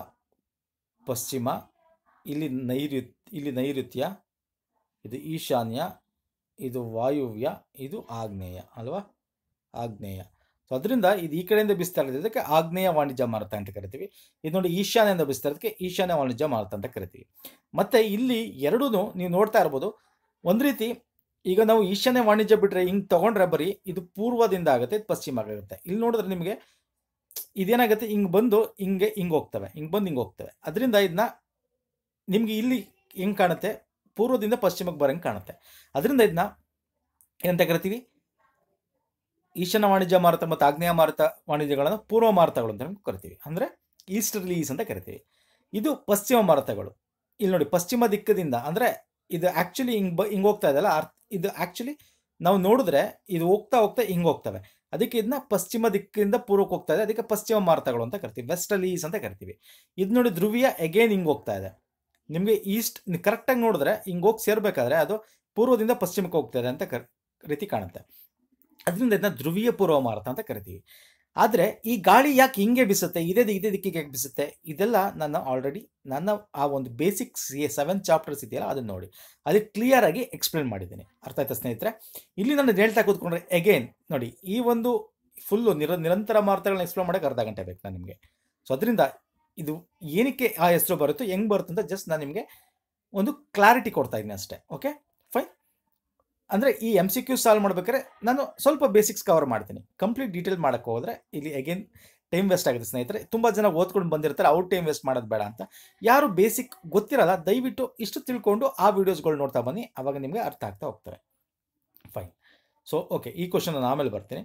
ಪಶ್ಚಿಮ ಇಲ್ಲಿ ನೈಋತ್ ಇಲ್ಲಿ ನೈಋತ್ಯ ಇದು ಈಶಾನ್ಯ ಇದು ವಾಯುವ್ಯ ಇದು ಆಗ್ನೇಯ ಅಲ್ವಾ ಆಗ್ನೇಯ ಸೊ ಅದರಿಂದ ಇದು ಈ ಕಡೆಯಿಂದ ಬಿಸ್ತಾ ಇದಕ್ಕೆ ಆಗ್ನೇಯ ವಾಣಿಜ್ಯ ಮಾರುತ ಅಂತ ಕರಿತೀವಿ ಇದು ನೋಡಿ ಈಶಾನ್ಯದಿಂದ ಬಿಸ್ತಾ ಇರೋದಕ್ಕೆ ಈಶಾನ್ಯ ವಾಣಿಜ್ಯ ಮಾರುತ ಅಂತ ಕರಿತೀವಿ ಮತ್ತು ಇಲ್ಲಿ ಎರಡೂ ನೀವು ನೋಡ್ತಾ ಇರ್ಬೋದು ಒಂದು ರೀತಿ ಈಗ ನಾವು ಈಶಾನ್ಯ ವಾಣಿಜ್ಯ ಬಿಟ್ಟರೆ ಹಿಂಗೆ ತೊಗೊಂಡ್ರೆ ಬರೀ ಇದು ಪೂರ್ವದಿಂದ ಆಗುತ್ತೆ ಇದು ಪಶ್ಚಿಮ ಆಗುತ್ತೆ ಇಲ್ಲಿ ನೋಡಿದ್ರೆ ನಿಮಗೆ ಇದೇನಾಗುತ್ತೆ ಹಿಂಗೆ ಬಂದು ಹಿಂಗೆ ಹಿಂಗೆ ಹೋಗ್ತವೆ ಹಿಂಗೆ ಬಂದು ಹಿಂಗೆ ಹೋಗ್ತವೆ ಅದರಿಂದ ಇದನ್ನ ನಿಮಗೆ ಇಲ್ಲಿ ಹೆಂಗೆ ಕಾಣುತ್ತೆ ಪೂರ್ವದಿಂದ ಪಶ್ಚಿಮಕ್ಕೆ ಬರೋಂಗೆ ಕಾಣುತ್ತೆ ಅದರಿಂದ ಇದನ್ನ ಏನಂತ ಕರಿತೀವಿ ಈಶಾನ್ಯ ವಾಣಿಜ್ಯ ಮಾರುತ ಮತ್ತು ಆಗ್ನೇಯ ಮಾರುತ ವಾಣಿಜ್ಯಗಳನ್ನು ಪೂರ್ವ ಮಾರುತಗಳು ಅಂತ ನಮ್ಗೆ ಕರಿತೀವಿ ಅಂದರೆ ಈಸ್ಟ್ ರಿಲೀಸ್ ಅಂತ ಕರಿತೀವಿ ಇದು ಪಶ್ಚಿಮ ಮಾರುತಗಳು ಇಲ್ಲಿ ನೋಡಿ ಪಶ್ಚಿಮ ದಿಕ್ಕದಿಂದ ಅಂದರೆ ಇದು ಆ್ಯಕ್ಚುಲಿ ಹಿಂಗೆ ಬ ಹಿಂಗೆ ಹೋಗ್ತಾ ಇದೆಯಲ್ಲ ಅರ್ಥ ಇದು ಆ್ಯಕ್ಚುಲಿ ನಾವು ನೋಡಿದ್ರೆ ಇದು ಹೋಗ್ತಾ ಹೋಗ್ತಾ ಹಿಂಗೆ ಹೋಗ್ತವೆ ಅದಕ್ಕೆ ಇದನ್ನ ಪಶ್ಚಿಮ ದಿಕ್ಕಿಂದ ಪೂರ್ವಕ್ಕೆ ಹೋಗ್ತಾ ಇದೆ ಅದಕ್ಕೆ ಪಶ್ಚಿಮ ಮಾರುತಗಳು ಅಂತ ಕರಿತೀವಿ ಈಸ್ ಅಂತ ಕರಿತೀವಿ ಇದು ನೋಡಿ ಧ್ರುವೀಯ ಎಗೇನ್ ಹಿಂಗೆ ಹೋಗ್ತಾ ಇದೆ ನಿಮಗೆ ಈಸ್ಟ್ ಕರೆಕ್ಟಾಗಿ ನೋಡಿದ್ರೆ ಹಿಂಗೆ ಹೋಗಿ ಸೇರಬೇಕಾದ್ರೆ ಅದು ಪೂರ್ವದಿಂದ ಪಶ್ಚಿಮಕ್ಕೆ ಹೋಗ್ತಾ ಇದೆ ಅಂತ ರೀತಿ ಕಾಣುತ್ತೆ ಅದರಿಂದ ಇದನ್ನ ಧ್ರುವೀಯ ಪೂರ್ವ ಮಾರುತ ಅಂತ ಕರಿತೀವಿ ಆದರೆ ಈ ಗಾಳಿ ಯಾಕೆ ಹಿಂಗೆ ಬಿಸುತ್ತೆ ಇದೇ ಇದೇ ದಿಕ್ಕಿಗೆ ಯಾಕೆ ಬಿಸುತ್ತೆ ಇದೆಲ್ಲ ನಾನು ಆಲ್ರೆಡಿ ನನ್ನ ಆ ಒಂದು ಬೇಸಿಕ್ ಸೆವೆನ್ ಚಾಪ್ಟರ್ಸ್ ಇದೆಯಲ್ಲ ಅದನ್ನು ನೋಡಿ ಅದಕ್ಕೆ ಕ್ಲಿಯರಾಗಿ ಎಕ್ಸ್ಪ್ಲೇನ್ ಮಾಡಿದ್ದೀನಿ ಅರ್ಥ ಆಯ್ತಾ ಸ್ನೇಹಿತರೆ ಇಲ್ಲಿ ನಾನು ಹೇಳ್ತಾ ಕೂತ್ಕೊಂಡ್ರೆ ಎಗೇನ್ ನೋಡಿ ಈ ಒಂದು ಫುಲ್ಲು ನಿರ ನಿರಂತರ ಮಾರ್ತೆಗಳನ್ನ ಎಕ್ಸ್ಪ್ಲೋರ್ ಮಾಡೋಕೆ ಅರ್ಧ ಗಂಟೆ ಬೇಕು ನಾನು ನಿಮಗೆ ಸೊ ಅದರಿಂದ ಇದು ಏನಕ್ಕೆ ಆ ಹೆಸರು ಬರುತ್ತೋ ಹೆಂಗೆ ಅಂತ ಜಸ್ಟ್ ನಾನು ನಿಮಗೆ ಒಂದು ಕ್ಲಾರಿಟಿ ಕೊಡ್ತಾ ಇದ್ದೀನಿ ಅಷ್ಟೇ ಓಕೆ ಅಂದರೆ ಈ ಎಮ್ ಸಿ ಕ್ಯೂ ಸಾಲ್ವ್ ಮಾಡ್ಬೇಕಾದ್ರೆ ನಾನು ಸ್ವಲ್ಪ ಬೇಸಿಕ್ಸ್ ಕವರ್ ಮಾಡ್ತೀನಿ ಕಂಪ್ಲೀಟ್ ಡೀಟೇಲ್ ಮಾಡೋಕ್ಕೆ ಹೋದರೆ ಇಲ್ಲಿ ಅಗೇನ್ ಟೈಮ್ ವೇಸ್ಟ್ ಆಗುತ್ತೆ ಸ್ನೇಹಿತರೆ ತುಂಬ ಜನ ಓದ್ಕೊಂಡು ಬಂದಿರ್ತಾರೆ ಅವ್ರು ಟೈಮ್ ವೇಸ್ಟ್ ಮಾಡೋದು ಬೇಡ ಅಂತ ಯಾರು ಬೇಸಿಕ್ ಗೊತ್ತಿರಲ್ಲ ದಯವಿಟ್ಟು ಇಷ್ಟು ತಿಳ್ಕೊಂಡು ಆ ವೀಡಿಯೋಸ್ಗಳು ನೋಡ್ತಾ ಬನ್ನಿ ಅವಾಗ ನಿಮಗೆ ಅರ್ಥ ಆಗ್ತಾ ಹೋಗ್ತಾರೆ ಫೈನ್ ಸೊ ಓಕೆ ಈ ಕ್ವಶನ್ ನಾನು ಆಮೇಲೆ ಬರ್ತೀನಿ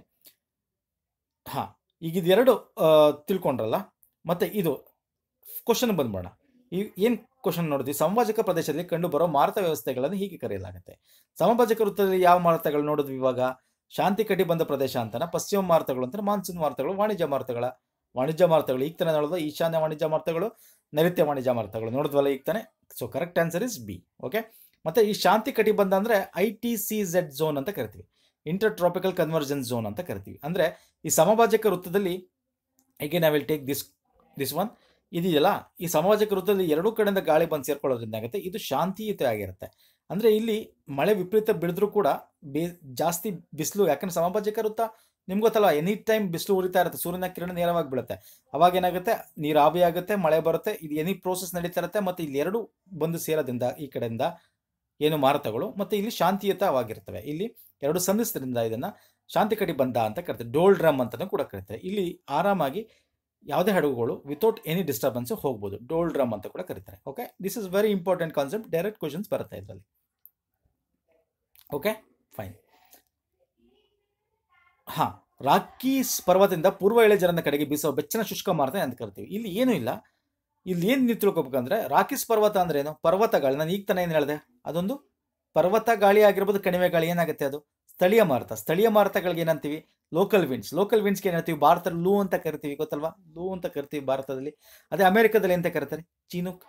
ಹಾಂ ಈಗ ಇದೆರಡು ತಿಳ್ಕೊಂಡ್ರಲ್ಲ ಮತ್ತು ಇದು ಕ್ವಶನ್ ಬಂದ್ಬೋಣ ಈ ಏನು ಕ್ವಶನ್ ನೋಡಿದ್ವಿ ಸಮಭಾಜಕ ಪ್ರದೇಶದಲ್ಲಿ ಕಂಡುಬರುವ ಮಾರುತ ವ್ಯವಸ್ಥೆಗಳನ್ನು ಹೀಗೆ ಕರೆಯಲಾಗುತ್ತೆ ಸಮಭಾಜಕ ವೃತ್ತದಲ್ಲಿ ಯಾವ ಮಾರುತಗಳು ನೋಡಿದ್ವಿ ಇವಾಗ ಶಾಂತಿ ಕಟಿಬಂಧ ಪ್ರದೇಶ ಅಂತಾನೆ ಪಶ್ಚಿಮ ಮಾರುತಗಳು ಅಂತ ಮಾನ್ಸೂನ್ ಮಾರುತಗಳು ವಾಣಿಜ್ಯ ಮಾರುತಗಳ ವಾಣಿಜ್ಯ ಮಾರುತಗಳು ಈಗ ತಾನೇ ನೋಡೋದು ಈಶಾನ್ಯ ವಾಣಿಜ್ಯ ಮಾರುತಗಳು ನೈಋತ್ಯ ವಾಣಿಜ್ಯ ಮಾರುತಗಳು ನೋಡಿದ್ವಲ್ಲ ಈಗ ತಾನೆ so correct answer is B okay ಮತ್ತೆ ಈ ಶಾಂತಿ ಬಂದ ಅಂದ್ರೆ I T C Z zone ಅಂತ ಕರಿತೀವಿ ಇಂಟರ್ ಟ್ರಾಪಿಕಲ್ ಕನ್ವರ್ಜನ್ ಝೋನ್ ಅಂತ ಕರಿತೀವಿ ಅಂದ್ರೆ ಈ ಸಮಭಾಜಕ ವೃತ್ತದಲ್ಲಿ I will take this this one ಇದೆಯಲ್ಲ ಈ ಸಮಾಜಕ ವೃತ್ತದಲ್ಲಿ ಎರಡೂ ಕಡೆಯಿಂದ ಗಾಳಿ ಬಂದು ಸೇರ್ಕೊಳ್ಳೋದ್ರಿಂದ ಆಗುತ್ತೆ ಇದು ಶಾಂತಿಯುತ ಆಗಿರುತ್ತೆ ಅಂದರೆ ಇಲ್ಲಿ ಮಳೆ ವಿಪರೀತ ಬೆಳೆದ್ರೂ ಕೂಡ ಬೇ ಜಾಸ್ತಿ ಬಿಸಿಲು ಯಾಕಂದ್ರೆ ಸಾಮಾಜಿಕ ವೃತ್ತ ನಿಮ್ಗೆ ಗೊತ್ತಲ್ಲ ಎನಿ ಟೈಮ್ ಬಿಸಿಲು ಉರಿತಾ ಇರುತ್ತೆ ಸೂರ್ಯನ ಕಿರಣ ನೇರವಾಗಿ ಬೀಳುತ್ತೆ ಅವಾಗ ಏನಾಗುತ್ತೆ ನೀರು ಆವಿ ಆಗುತ್ತೆ ಮಳೆ ಬರುತ್ತೆ ಇದು ಎನಿ ಪ್ರೋಸೆಸ್ ನಡೀತಾ ಇರುತ್ತೆ ಮತ್ತು ಇಲ್ಲಿ ಎರಡು ಬಂದು ಸೇರೋದ್ರಿಂದ ಈ ಕಡೆಯಿಂದ ಏನು ಮಾರುತಗಳು ಮತ್ತು ಇಲ್ಲಿ ಶಾಂತಿಯುತವಾಗಿರ್ತವೆ ಇಲ್ಲಿ ಎರಡು ಸಂದಿಸಿದ್ರಿಂದ ಇದನ್ನು ಶಾಂತಿ ಕಡಿ ಬಂದ ಅಂತ ಕರಿತಾರೆ ಡೋಲ್ ಡ್ರಮ್ ಅಂತಲೂ ಕೂಡ ಕರಿತಾರೆ ಇಲ್ಲಿ ಆರಾಮಾಗಿ ಯಾವುದೇ ಹಡಗುಗಳು ವಿತೌಟ್ ಎನಿ ಡಿಸ್ಟರ್ಬೆನ್ಸ್ ಹೋಗ್ಬೋದು ಡೋಲ್ ಡ್ರಮ್ ಅಂತ ಕೂಡ ಕರೀತಾರೆ okay this is very important concept direct questions ಬರುತ್ತೆ ಇದರಲ್ಲಿ ಓಕೆ ಫೈನ್ ಹಾ ರಾಕಿ ಪರ್ವತದಿಂದ ಪೂರ್ವ ಜನರ ಕಡೆಗೆ ಬೀಸುವ ಬೆಚ್ಚನ ಶುಷ್ಕ ಮಾರುತ ಅಂತ ಕರಿತೀವಿ ಇಲ್ಲಿ ಏನೂ ಇಲ್ಲ ಇಲ್ಲಿ ಏನು ನೀವು ತಿಳ್ಕೊಬೇಕಂದ್ರೆ ರಾಕಿಸ್ ಪರ್ವತ ಅಂದ್ರೆ ಏನು ಪರ್ವತ ಗಾಳಿ ನಾನು ಈಗ ತಾನೇ ಏನು ಹೇಳಿದೆ ಅದೊಂದು ಪರ್ವತ ಗಾಳಿ ಆಗಿರ್ಬೋದು ಕಣಿವೆ ಗಾಳಿ ಏನಾಗುತ್ತೆ ಅದು ಸ್ಥಳೀಯ ಮಾರುತ ಸ್ಥಳೀಯ ಮಾರುತಗಳಿಗೆ ಏನಂತೀವಿ ಲೋಕಲ್ ವಿಂಡ್ಸ್ ಲೋಕಲ್ ವಿಂಡ್ಸ್ಗೆ ಏನಂತೀವಿ ಭಾರತ ಲೂ ಅಂತ ಕರಿತೀವಿ ಗೊತ್ತಲ್ವಾ ಲೂ ಅಂತ ಕರಿತೀವಿ ಭಾರತದಲ್ಲಿ ಅದೇ ಅಮೆರಿಕದಲ್ಲಿ ಎಂತ ಕರೀತಾರೆ ಚೀನುಕ್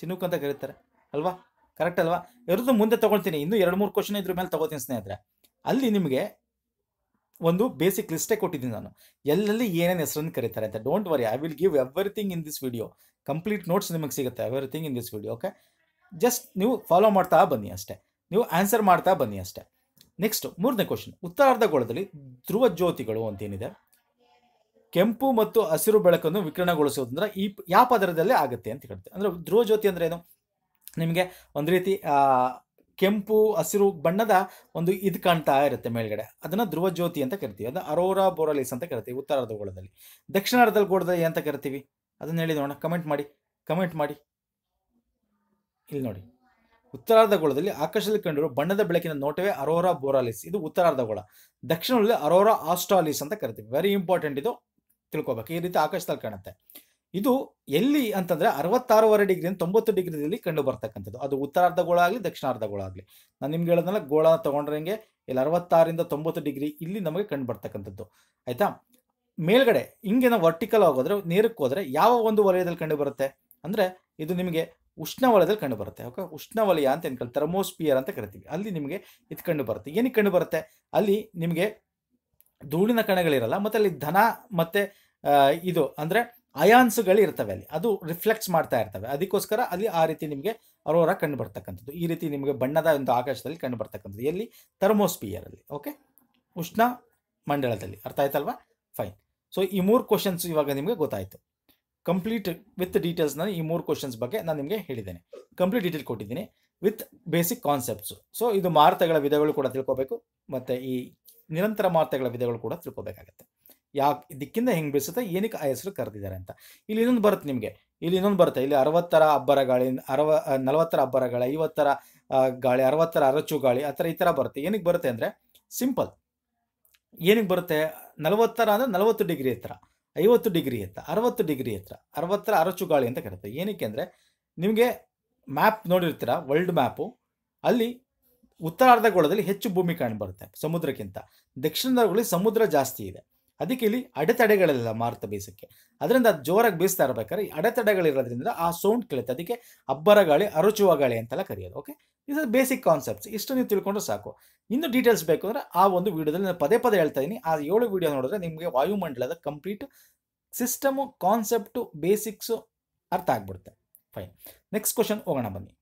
ಚಿನುಕ್ ಅಂತ ಕರೀತಾರೆ ಅಲ್ವಾ ಕರೆಕ್ಟ್ ಅಲ್ವಾ ಎರಡು ಮುಂದೆ ತಗೊಳ್ತೀನಿ ಇನ್ನೂ ಎರಡು ಮೂರು ಕ್ವಶನ್ ಇದ್ರ ಮೇಲೆ ತಗೋತೀನಿ ಸ್ನೇಹಿತರೆ ಅಲ್ಲಿ ನಿಮಗೆ ಒಂದು ಬೇಸಿಕ್ ಲಿಸ್ಟೇ ಕೊಟ್ಟಿದ್ದೀನಿ ನಾನು ಎಲ್ಲೆಲ್ಲಿ ಏನೇನು ಹೆಸರನ್ನು ಕರೀತಾರೆ ಅಂತ don't worry I will give everything in this video complete notes ನಿಮಗೆ ಸಿಗುತ್ತೆ everything in this video okay just ನೀವು ಫಾಲೋ ಮಾಡ್ತಾ ಬನ್ನಿ ಅಷ್ಟೇ ನೀವು ಆನ್ಸರ್ ಮಾಡ್ತಾ ಬನ್ನಿ ಅಷ್ಟೇ ನೆಕ್ಸ್ಟ್ ಮೂರನೇ ಕ್ವಶನ್ ಉತ್ತರಾರ್ಧಗೋಳದಲ್ಲಿ ಧ್ರುವ ಜ್ಯೋತಿಗಳು ಅಂತೇನಿದೆ ಕೆಂಪು ಮತ್ತು ಹಸಿರು ಬೆಳಕನ್ನು ವಿಕಿರಣಗೊಳಿಸೋದಂದ್ರೆ ಈ ಯಾವ ಪದರದಲ್ಲೇ ಆಗುತ್ತೆ ಅಂತ ಹೇಳ್ತಾರೆ ಅಂದರೆ ಧ್ರುವ ಜ್ಯೋತಿ ಅಂದ್ರೆ ಏನು ನಿಮಗೆ ಒಂದು ರೀತಿ ಕೆಂಪು ಹಸಿರು ಬಣ್ಣದ ಒಂದು ಇದು ಕಾಣ್ತಾ ಇರುತ್ತೆ ಮೇಲ್ಗಡೆ ಅದನ್ನು ಧ್ರುವ ಜ್ಯೋತಿ ಅಂತ ಕರಿತೀವಿ ಅದನ್ನ ಅರೋರಾ ಬೋರಾಲಿಸ್ ಅಂತ ಕರಿತೀವಿ ಉತ್ತರಾರ್ಧ ಗೋಳದಲ್ಲಿ ದಕ್ಷಿಣಾರ್ಧ ಗೋಳದಲ್ಲಿ ಅಂತ ಕರಿತೀವಿ ಅದನ್ನ ಹೇಳಿ ನೋಡೋಣ ಕಮೆಂಟ್ ಮಾಡಿ ಕಮೆಂಟ್ ಮಾಡಿ ಇಲ್ಲಿ ನೋಡಿ ಗೋಳದಲ್ಲಿ ಆಕಾಶದಲ್ಲಿ ಕಂಡಿರುವ ಬಣ್ಣದ ಬೆಳಕಿನ ನೋಟವೇ ಅರೋರಾ ಬೋರಾಲಿಸ್ ಇದು ಗೋಳ ದಕ್ಷಿಣದಲ್ಲಿ ಅರೋರಾ ಆಸ್ಟ್ರಾಲಿಸ್ ಅಂತ ಕರಿತೀವಿ ವೆರಿ ಇಂಪಾರ್ಟೆಂಟ್ ಇದು ತಿಳ್ಕೊಬೇಕು ಈ ರೀತಿ ಆಕಾಶದಲ್ಲಿ ಕಾಣುತ್ತೆ ಇದು ಎಲ್ಲಿ ಅಂತಂದ್ರೆ ಅರವತ್ತಾರೂವರೆ ಡಿಗ್ರಿ ತೊಂಬತ್ತು ಡಿಗ್ರಿಯಲ್ಲಿ ಕಂಡು ಬರ್ತಕ್ಕಂಥದ್ದು ಅದು ಗೋಳ ಆಗಲಿ ಗೋಳ ಆಗಲಿ ನಾನು ನಿಮ್ಗೆ ಹೇಳೋದನ್ನ ಗೋಳ ತಗೊಂಡ್ರಂಗೆ ಇಲ್ಲಿ ಅರವತ್ತಾರಿಂದ ತೊಂಬತ್ತು ಡಿಗ್ರಿ ಇಲ್ಲಿ ನಮಗೆ ಕಂಡು ಬರ್ತಕ್ಕಂಥದ್ದು ಆಯ್ತಾ ಮೇಲ್ಗಡೆ ಹಿಂಗೆ ನಾವು ವರ್ಟಿಕಲ್ ಆಗೋದ್ರೆ ನೇರಕ್ಕೆ ಹೋದ್ರೆ ಯಾವ ಒಂದು ವಲಯದಲ್ಲಿ ಕಂಡು ಬರುತ್ತೆ ಅಂದ್ರೆ ಇದು ನಿಮಗೆ ಉಷ್ಣವಲಯದಲ್ಲಿ ಬರುತ್ತೆ ಓಕೆ ಉಷ್ಣವಲಯ ಅಂತ ಏನು ಥರ್ಮೋಸ್ಪಿಯರ್ ಅಂತ ಕರಿತೀವಿ ಅಲ್ಲಿ ನಿಮಗೆ ಇದು ಕಂಡು ಬರುತ್ತೆ ಏನಕ್ಕೆ ಕಂಡು ಬರುತ್ತೆ ಅಲ್ಲಿ ನಿಮಗೆ ಧೂಳಿನ ಕಣಗಳಿರಲ್ಲ ಮತ್ತು ಅಲ್ಲಿ ಧನ ಮತ್ತು ಇದು ಅಂದರೆ ಅಯಾನ್ಸ್ಗಳು ಇರ್ತವೆ ಅಲ್ಲಿ ಅದು ರಿಫ್ಲೆಕ್ಟ್ಸ್ ಮಾಡ್ತಾ ಇರ್ತವೆ ಅದಕ್ಕೋಸ್ಕರ ಅಲ್ಲಿ ಆ ರೀತಿ ನಿಮಗೆ ಅರೋರ ಕಂಡು ಬರ್ತಕ್ಕಂಥದ್ದು ಈ ರೀತಿ ನಿಮಗೆ ಬಣ್ಣದ ಒಂದು ಆಕಾಶದಲ್ಲಿ ಕಂಡು ಬರ್ತಕ್ಕಂಥದ್ದು ಎಲ್ಲಿ ಅಲ್ಲಿ ಓಕೆ ಉಷ್ಣ ಮಂಡಳದಲ್ಲಿ ಅರ್ಥ ಆಯ್ತಲ್ವಾ ಫೈನ್ ಸೊ ಈ ಮೂರು ಕ್ವಶನ್ಸ್ ಇವಾಗ ನಿಮಗೆ ಗೊತ್ತಾಯಿತು ಕಂಪ್ಲೀಟ್ ವಿತ್ ಡೀಟೇಲ್ಸ್ನ ಈ ಮೂರು ಕ್ವಶನ್ಸ್ ಬಗ್ಗೆ ನಾನು ನಿಮಗೆ ಹೇಳಿದ್ದೇನೆ ಕಂಪ್ಲೀಟ್ ಡೀಟೇಲ್ ಕೊಟ್ಟಿದ್ದೀನಿ ವಿತ್ ಬೇಸಿಕ್ ಕಾನ್ಸೆಪ್ಟ್ಸು ಸೊ ಇದು ಮಾರುತಗಳ ವಿಧಗಳು ಕೂಡ ತಿಳ್ಕೊಬೇಕು ಮತ್ತು ಈ ನಿರಂತರ ಮಾರುತಗಳ ವಿಧಗಳು ಕೂಡ ತಿಳ್ಕೊಬೇಕಾಗತ್ತೆ ಯಾಕೆ ಇದಕ್ಕಿಂತ ಹೆಂಗೆ ಬೀಸುತ್ತೆ ಏನಕ್ಕೆ ಆ ಹೆಸರು ಕರೆದಿದ್ದಾರೆ ಅಂತ ಇಲ್ಲಿ ಇನ್ನೊಂದು ಬರುತ್ತೆ ನಿಮಗೆ ಇಲ್ಲಿ ಇನ್ನೊಂದು ಬರುತ್ತೆ ಇಲ್ಲಿ ಅರವತ್ತರ ಅಬ್ಬರ ಗಾಳಿ ಅರವ ನಲವತ್ತರ ಗಾಳಿ ಐವತ್ತರ ಗಾಳಿ ಅರವತ್ತರ ಅರಚು ಗಾಳಿ ಆ ಥರ ಈ ಥರ ಬರುತ್ತೆ ಏನಕ್ಕೆ ಬರುತ್ತೆ ಅಂದರೆ ಸಿಂಪಲ್ ಏನಕ್ಕೆ ಬರುತ್ತೆ ನಲವತ್ತರ ಅಂದರೆ ನಲವತ್ತು ಡಿಗ್ರಿ ಹತ್ರ ಐವತ್ತು ಡಿಗ್ರಿ ಎತ್ತ ಅರವತ್ತು ಡಿಗ್ರಿ ಹತ್ರ ಅರವತ್ತರ ಅರಚು ಗಾಳಿ ಅಂತ ಕರೀತಾರೆ ಏನಕ್ಕೆ ಅಂದರೆ ನಿಮಗೆ ಮ್ಯಾಪ್ ನೋಡಿರ್ತೀರ ವರ್ಲ್ಡ್ ಮ್ಯಾಪು ಅಲ್ಲಿ ಉತ್ತರಾರ್ಧ ಗೋಳದಲ್ಲಿ ಹೆಚ್ಚು ಭೂಮಿ ಕಾಣಬರುತ್ತೆ ಸಮುದ್ರಕ್ಕಿಂತ ಗೋಳಿ ಸಮುದ್ರ ಜಾಸ್ತಿ ಇದೆ ಅದಕ್ಕೆ ಇಲ್ಲಿ ಅಡೆತಡೆಗಳಿಲ್ಲ ಮಾರುತ ಬೀಸಕ್ಕೆ ಅದರಿಂದ ಅದು ಜೋರಾಗಿ ಬೀಸ್ತಾ ಇರಬೇಕಾದ್ರೆ ಈ ಅಡೆತಡೆಗಳಿರೋದ್ರಿಂದ ಆ ಸೌಂಡ್ ಕೇಳುತ್ತೆ ಅದಕ್ಕೆ ಅಬ್ಬರ ಗಾಳಿ ಅರುಚುವ ಗಾಳಿ ಅಂತೆಲ್ಲ ಕರೆಯೋದು ಓಕೆ ಇದು ಬೇಸಿಕ್ ಕಾನ್ಸೆಪ್ಟ್ಸ್ ಇಷ್ಟು ನೀವು ತಿಳ್ಕೊಂಡ್ರೆ ಸಾಕು ಇನ್ನು ಡೀಟೇಲ್ಸ್ ಬೇಕು ಅಂದರೆ ಆ ಒಂದು ವೀಡಿಯೋದಲ್ಲಿ ನಾನು ಪದೇ ಪದೇ ಹೇಳ್ತಾ ಇದ್ದೀನಿ ಆ ಏಳು ವಿಡಿಯೋ ನೋಡಿದ್ರೆ ನಿಮಗೆ ವಾಯುಮಂಡಲದ ಕಂಪ್ಲೀಟ್ ಸಿಸ್ಟಮು ಕಾನ್ಸೆಪ್ಟು ಬೇಸಿಕ್ಸು ಅರ್ಥ ಆಗ್ಬಿಡುತ್ತೆ ಫೈನ್ ನೆಕ್ಸ್ಟ್ ಕ್ವಶನ್ ಹೋಗೋಣ ಬನ್ನಿ